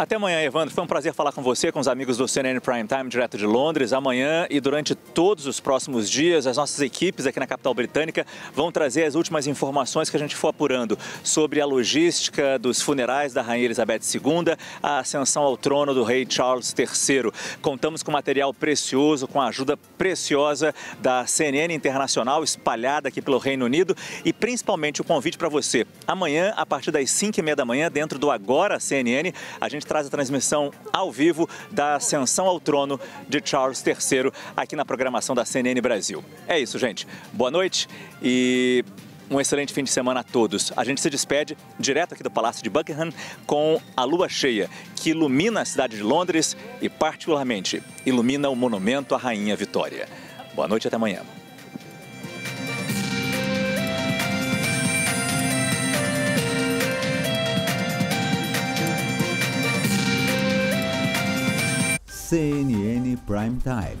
Até amanhã, Evandro. Foi um prazer falar com você, com os amigos do CNN Prime Time, direto de Londres. Amanhã e durante todos os próximos dias, as nossas equipes aqui na capital britânica vão trazer as últimas informações que a gente for apurando sobre a logística dos funerais da Rainha Elizabeth II, a ascensão ao trono do rei Charles III. Contamos com material precioso, com a ajuda preciosa da CNN Internacional, espalhada aqui pelo Reino Unido, e principalmente o convite para você. Amanhã, a partir das 5h30 da manhã, dentro do Agora CNN, a gente traz a transmissão ao vivo da ascensão ao trono de Charles III aqui na programação da CNN Brasil. É isso, gente. Boa noite e um excelente fim de semana a todos. A gente se despede direto aqui do Palácio de Buckingham com a lua cheia, que ilumina a cidade de Londres e, particularmente, ilumina o monumento à Rainha Vitória. Boa noite e até amanhã. seen in any prime time.